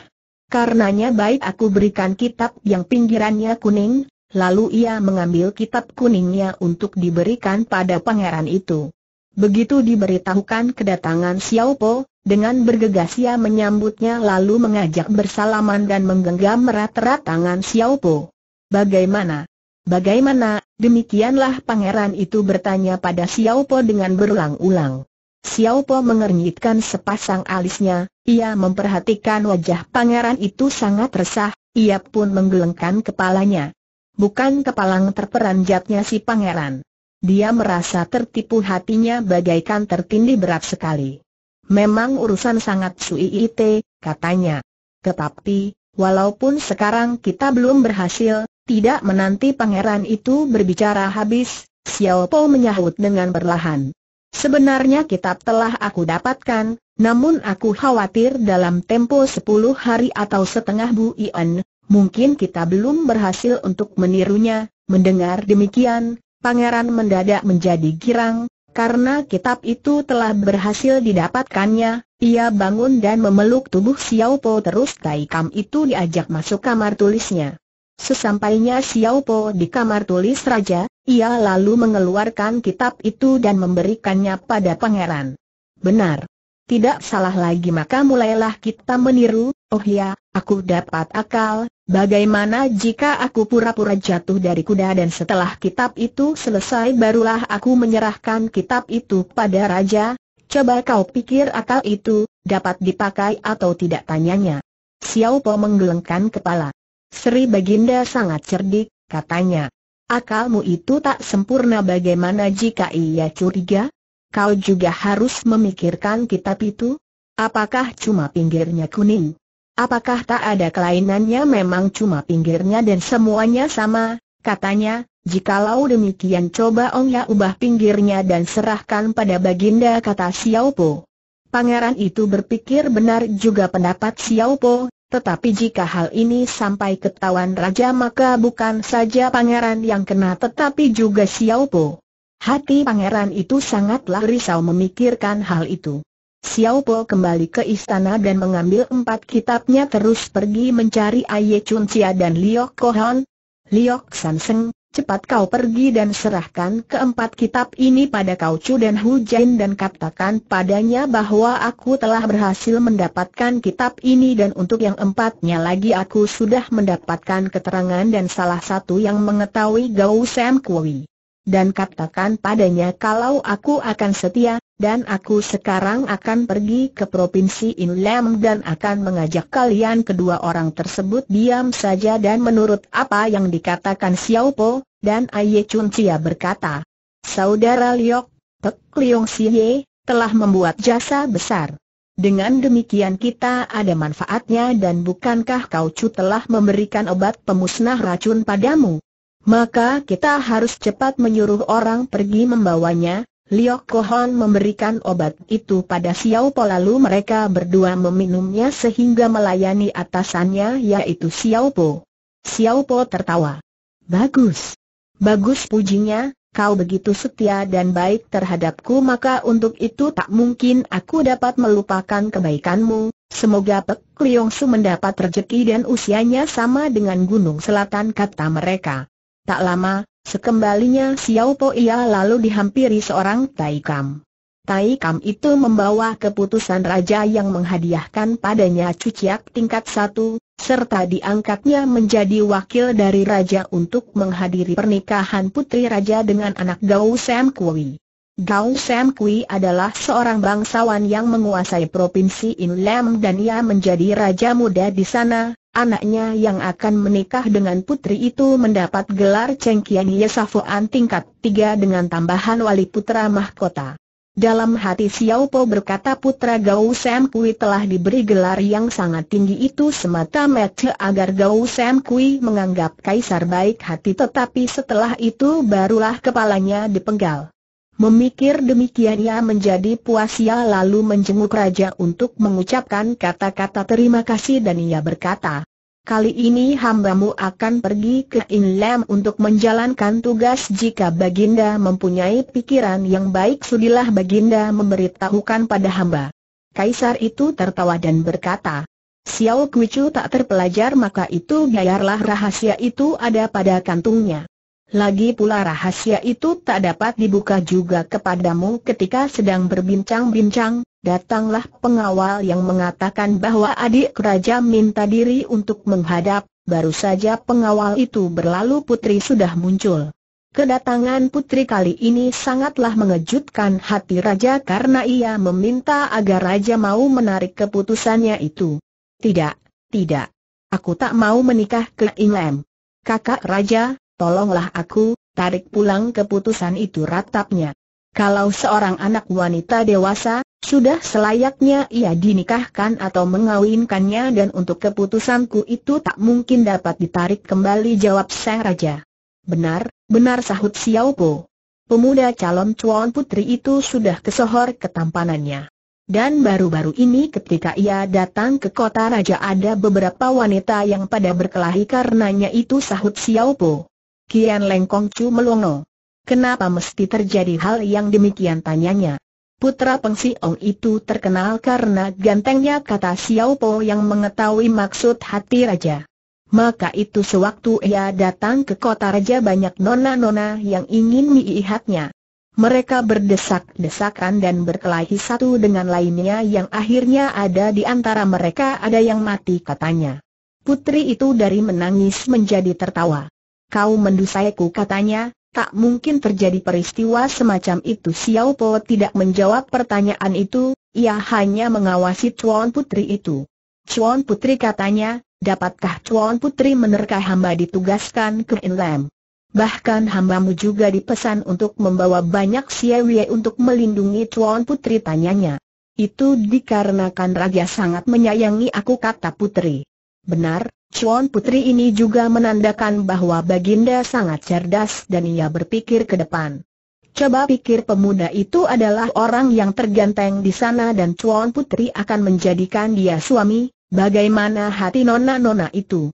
Karenanya baik aku berikan kitab yang pinggirannya kuning, lalu ia mengambil kitab kuningnya untuk diberikan pada pangeran itu. Begitu diberitahukan kedatangan Xiao Po, dengan bergegas ia menyambutnya lalu mengajak bersalaman dan menggenggam erat-erat tangan Xiao Po. Bagaimana? Bagaimana? Demikianlah pangeran itu bertanya pada Xiao Po dengan berulang-ulang. Xiao Po mengernyitkan sepasang alisnya, ia memperhatikan wajah pangeran itu sangat resah, ia pun menggelengkan kepalanya. Bukan kepalang terperanjatnya si pangeran. Dia merasa tertipu hatinya bagaikan tertindih berat sekali. Memang urusan sangat suiite, katanya. Tetapi, walaupun sekarang kita belum berhasil, tidak menanti pangeran itu berbicara habis, Xiao Po menyahut dengan perlahan. Sebenarnya kitab telah aku dapatkan, namun aku khawatir dalam tempo sepuluh hari atau setengah Ian, mungkin kita belum berhasil untuk menirunya. Mendengar demikian, pangeran mendadak menjadi girang, karena kitab itu telah berhasil didapatkannya, ia bangun dan memeluk tubuh Xiao Po terus Tai Kam itu diajak masuk kamar tulisnya. Sesampainya Xiao Po di kamar tulis raja, ia lalu mengeluarkan kitab itu dan memberikannya pada pangeran. Benar. Tidak salah lagi maka mulailah kita meniru, oh ya, aku dapat akal, Bagaimana jika aku pura-pura jatuh dari kuda dan setelah kitab itu selesai barulah aku menyerahkan kitab itu pada raja? Coba kau pikir akal itu dapat dipakai atau tidak tanyanya. Xiao Po menggelengkan kepala. Sri Baginda sangat cerdik, katanya. Akalmu itu tak sempurna bagaimana jika ia curiga? Kau juga harus memikirkan kitab itu? Apakah cuma pinggirnya kuning? Apakah tak ada kelainannya memang cuma pinggirnya dan semuanya sama? Katanya, jikalau demikian coba ong ya ubah pinggirnya dan serahkan pada baginda kata Xiao Po. Pangeran itu berpikir benar juga pendapat Xiao Po, tetapi jika hal ini sampai ketahuan raja maka bukan saja pangeran yang kena tetapi juga Xiao Po. Hati pangeran itu sangatlah risau memikirkan hal itu. Xiao Po kembali ke istana dan mengambil empat kitabnya terus pergi mencari Aye Chun Xia dan Liok Kohan. Liok San cepat kau pergi dan serahkan keempat kitab ini pada Kau Chu dan Hu Jin dan katakan padanya bahwa aku telah berhasil mendapatkan kitab ini dan untuk yang empatnya lagi aku sudah mendapatkan keterangan dan salah satu yang mengetahui Gao Sam Kui dan katakan padanya kalau aku akan setia, dan aku sekarang akan pergi ke Provinsi Inlam dan akan mengajak kalian kedua orang tersebut diam saja dan menurut apa yang dikatakan Xiao Po, dan Aye Chun Cia berkata, Saudara Liok, Pek Liong Siye telah membuat jasa besar. Dengan demikian kita ada manfaatnya dan bukankah kau Chu telah memberikan obat pemusnah racun padamu? Maka kita harus cepat menyuruh orang pergi membawanya, Liok Kohon memberikan obat itu pada Xiao Po lalu mereka berdua meminumnya sehingga melayani atasannya yaitu Xiao Po. Xiao Po tertawa. Bagus. Bagus pujinya, kau begitu setia dan baik terhadapku maka untuk itu tak mungkin aku dapat melupakan kebaikanmu. Semoga Pek Liong Su mendapat rezeki dan usianya sama dengan Gunung Selatan kata mereka. Tak lama, sekembalinya Xiao Po Ia lalu dihampiri seorang Tai Kam. Tai Kam itu membawa keputusan raja yang menghadiahkan padanya cuciak tingkat satu, serta diangkatnya menjadi wakil dari raja untuk menghadiri pernikahan putri raja dengan anak Gao Sam Kui. Gao Sam Kui adalah seorang bangsawan yang menguasai provinsi Inlam dan ia menjadi raja muda di sana, anaknya yang akan menikah dengan putri itu mendapat gelar Cengkian Yesafuan tingkat tiga dengan tambahan wali putra mahkota. Dalam hati Xiao Po berkata putra Gao Sam Kui telah diberi gelar yang sangat tinggi itu semata-mata agar Gao Sam Kui menganggap kaisar baik hati tetapi setelah itu barulah kepalanya dipenggal. Memikir demikian ia menjadi puas ia lalu menjenguk raja untuk mengucapkan kata-kata terima kasih dan ia berkata, Kali ini hambamu akan pergi ke Inlem untuk menjalankan tugas jika Baginda mempunyai pikiran yang baik sudilah Baginda memberitahukan pada hamba. Kaisar itu tertawa dan berkata, Xiao Kuichu tak terpelajar maka itu biarlah rahasia itu ada pada kantungnya. Lagi pula rahasia itu tak dapat dibuka juga kepadamu ketika sedang berbincang-bincang, datanglah pengawal yang mengatakan bahwa adik raja minta diri untuk menghadap, baru saja pengawal itu berlalu putri sudah muncul. Kedatangan putri kali ini sangatlah mengejutkan hati raja karena ia meminta agar raja mau menarik keputusannya itu. Tidak, tidak. Aku tak mau menikah ke Inglem. Kakak raja, Tolonglah aku, tarik pulang keputusan itu ratapnya. Kalau seorang anak wanita dewasa, sudah selayaknya ia dinikahkan atau mengawinkannya dan untuk keputusanku itu tak mungkin dapat ditarik kembali jawab Sang Raja. Benar, benar sahut Xiao Po. Pemuda calon cuan putri itu sudah kesohor ketampanannya. Dan baru-baru ini ketika ia datang ke kota raja ada beberapa wanita yang pada berkelahi karenanya itu sahut Xiao Po. Kian Lengkong Chu melongo. Kenapa mesti terjadi hal yang demikian tanyanya? Putra Peng Ong itu terkenal karena gantengnya kata Xiao Po yang mengetahui maksud hati raja. Maka itu sewaktu ia datang ke kota raja banyak nona-nona yang ingin melihatnya. Mereka berdesak-desakan dan berkelahi satu dengan lainnya yang akhirnya ada di antara mereka ada yang mati katanya. Putri itu dari menangis menjadi tertawa. Kau mendusaiku katanya, tak mungkin terjadi peristiwa semacam itu Xiao Po tidak menjawab pertanyaan itu, ia hanya mengawasi Chuan Putri itu. Chuan Putri katanya, dapatkah Chuan Putri menerka hamba ditugaskan ke Inlam? Bahkan hambamu juga dipesan untuk membawa banyak siawie untuk melindungi Chuan Putri tanyanya. Itu dikarenakan Raja sangat menyayangi aku kata Putri. Benar, Chuan Putri ini juga menandakan bahwa Baginda sangat cerdas dan ia berpikir ke depan. Coba pikir pemuda itu adalah orang yang terganteng di sana dan Chuan Putri akan menjadikan dia suami, bagaimana hati nona-nona itu?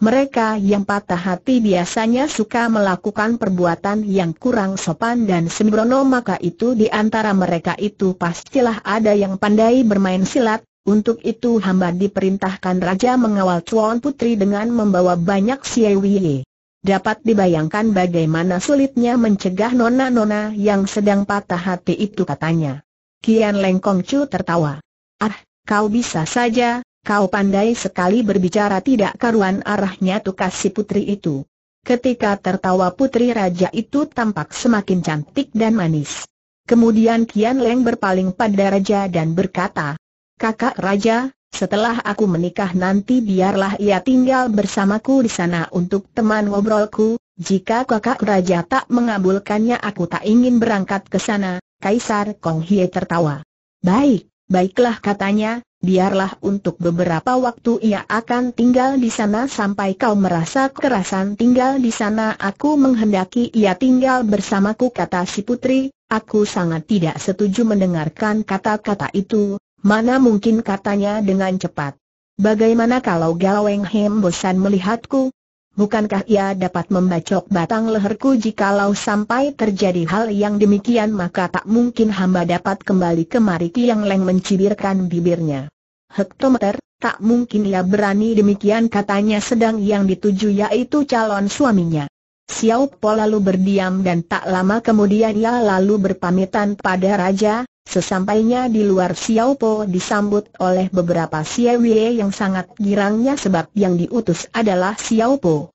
Mereka yang patah hati biasanya suka melakukan perbuatan yang kurang sopan dan sembrono maka itu di antara mereka itu pastilah ada yang pandai bermain silat, untuk itu hamba diperintahkan Raja mengawal Chuan Putri dengan membawa banyak siewie. Dapat dibayangkan bagaimana sulitnya mencegah nona-nona yang sedang patah hati itu katanya. Kian lengkong Kong Chu tertawa. Ah, kau bisa saja, kau pandai sekali berbicara tidak karuan arahnya tukas si putri itu. Ketika tertawa putri raja itu tampak semakin cantik dan manis. Kemudian Kian Leng berpaling pada raja dan berkata, Kakak Raja, setelah aku menikah nanti biarlah ia tinggal bersamaku di sana untuk teman ngobrolku, jika kakak Raja tak mengabulkannya aku tak ingin berangkat ke sana, Kaisar Kong Hie tertawa. Baik, baiklah katanya, biarlah untuk beberapa waktu ia akan tinggal di sana sampai kau merasa kerasan tinggal di sana aku menghendaki ia tinggal bersamaku kata si putri, aku sangat tidak setuju mendengarkan kata-kata itu, Mana mungkin katanya dengan cepat. Bagaimana kalau Gaweng Hem bosan melihatku? Bukankah ia dapat membacok batang leherku jikalau sampai terjadi hal yang demikian maka tak mungkin hamba dapat kembali ke mariki Yang Leng mencibirkan bibirnya. Hektometer, tak mungkin ia berani demikian katanya sedang yang dituju yaitu calon suaminya. Xiao Po lalu berdiam dan tak lama kemudian ia lalu berpamitan pada raja, sesampainya di luar Xiao Po disambut oleh beberapa Xiewie yang sangat girangnya sebab yang diutus adalah Xiao Po.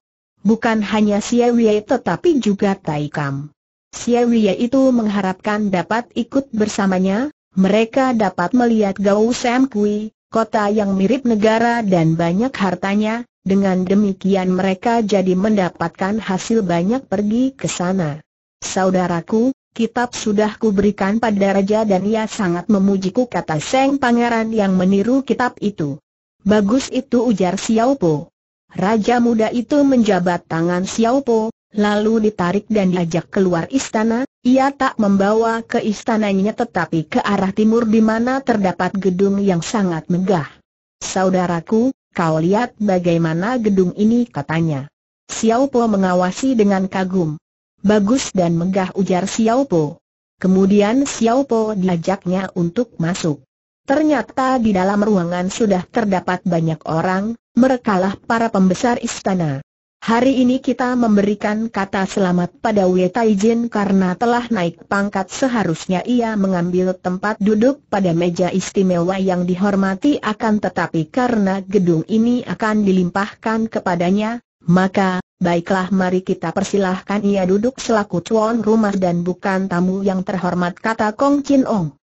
Bukan hanya Xiewie tetapi juga Taikam. Xiewie itu mengharapkan dapat ikut bersamanya, mereka dapat melihat Gao Sam Kui, kota yang mirip negara dan banyak hartanya, dengan demikian mereka jadi mendapatkan hasil banyak pergi ke sana. Saudaraku, kitab sudah kuberikan pada raja dan ia sangat memujiku kata Seng Pangeran yang meniru kitab itu. Bagus itu ujar Xiao Po. Raja muda itu menjabat tangan Xiao Po, lalu ditarik dan diajak keluar istana, ia tak membawa ke istananya tetapi ke arah timur di mana terdapat gedung yang sangat megah. Saudaraku, Kau lihat bagaimana gedung ini katanya. Xiao Po mengawasi dengan kagum. Bagus dan megah ujar Xiao Po. Kemudian Xiao Po diajaknya untuk masuk. Ternyata di dalam ruangan sudah terdapat banyak orang, merekalah para pembesar istana. Hari ini kita memberikan kata selamat pada Wei Taijin karena telah naik pangkat seharusnya ia mengambil tempat duduk pada meja istimewa yang dihormati akan tetapi karena gedung ini akan dilimpahkan kepadanya, maka, baiklah mari kita persilahkan ia duduk selaku tuan rumah dan bukan tamu yang terhormat kata Kong Chin Ong.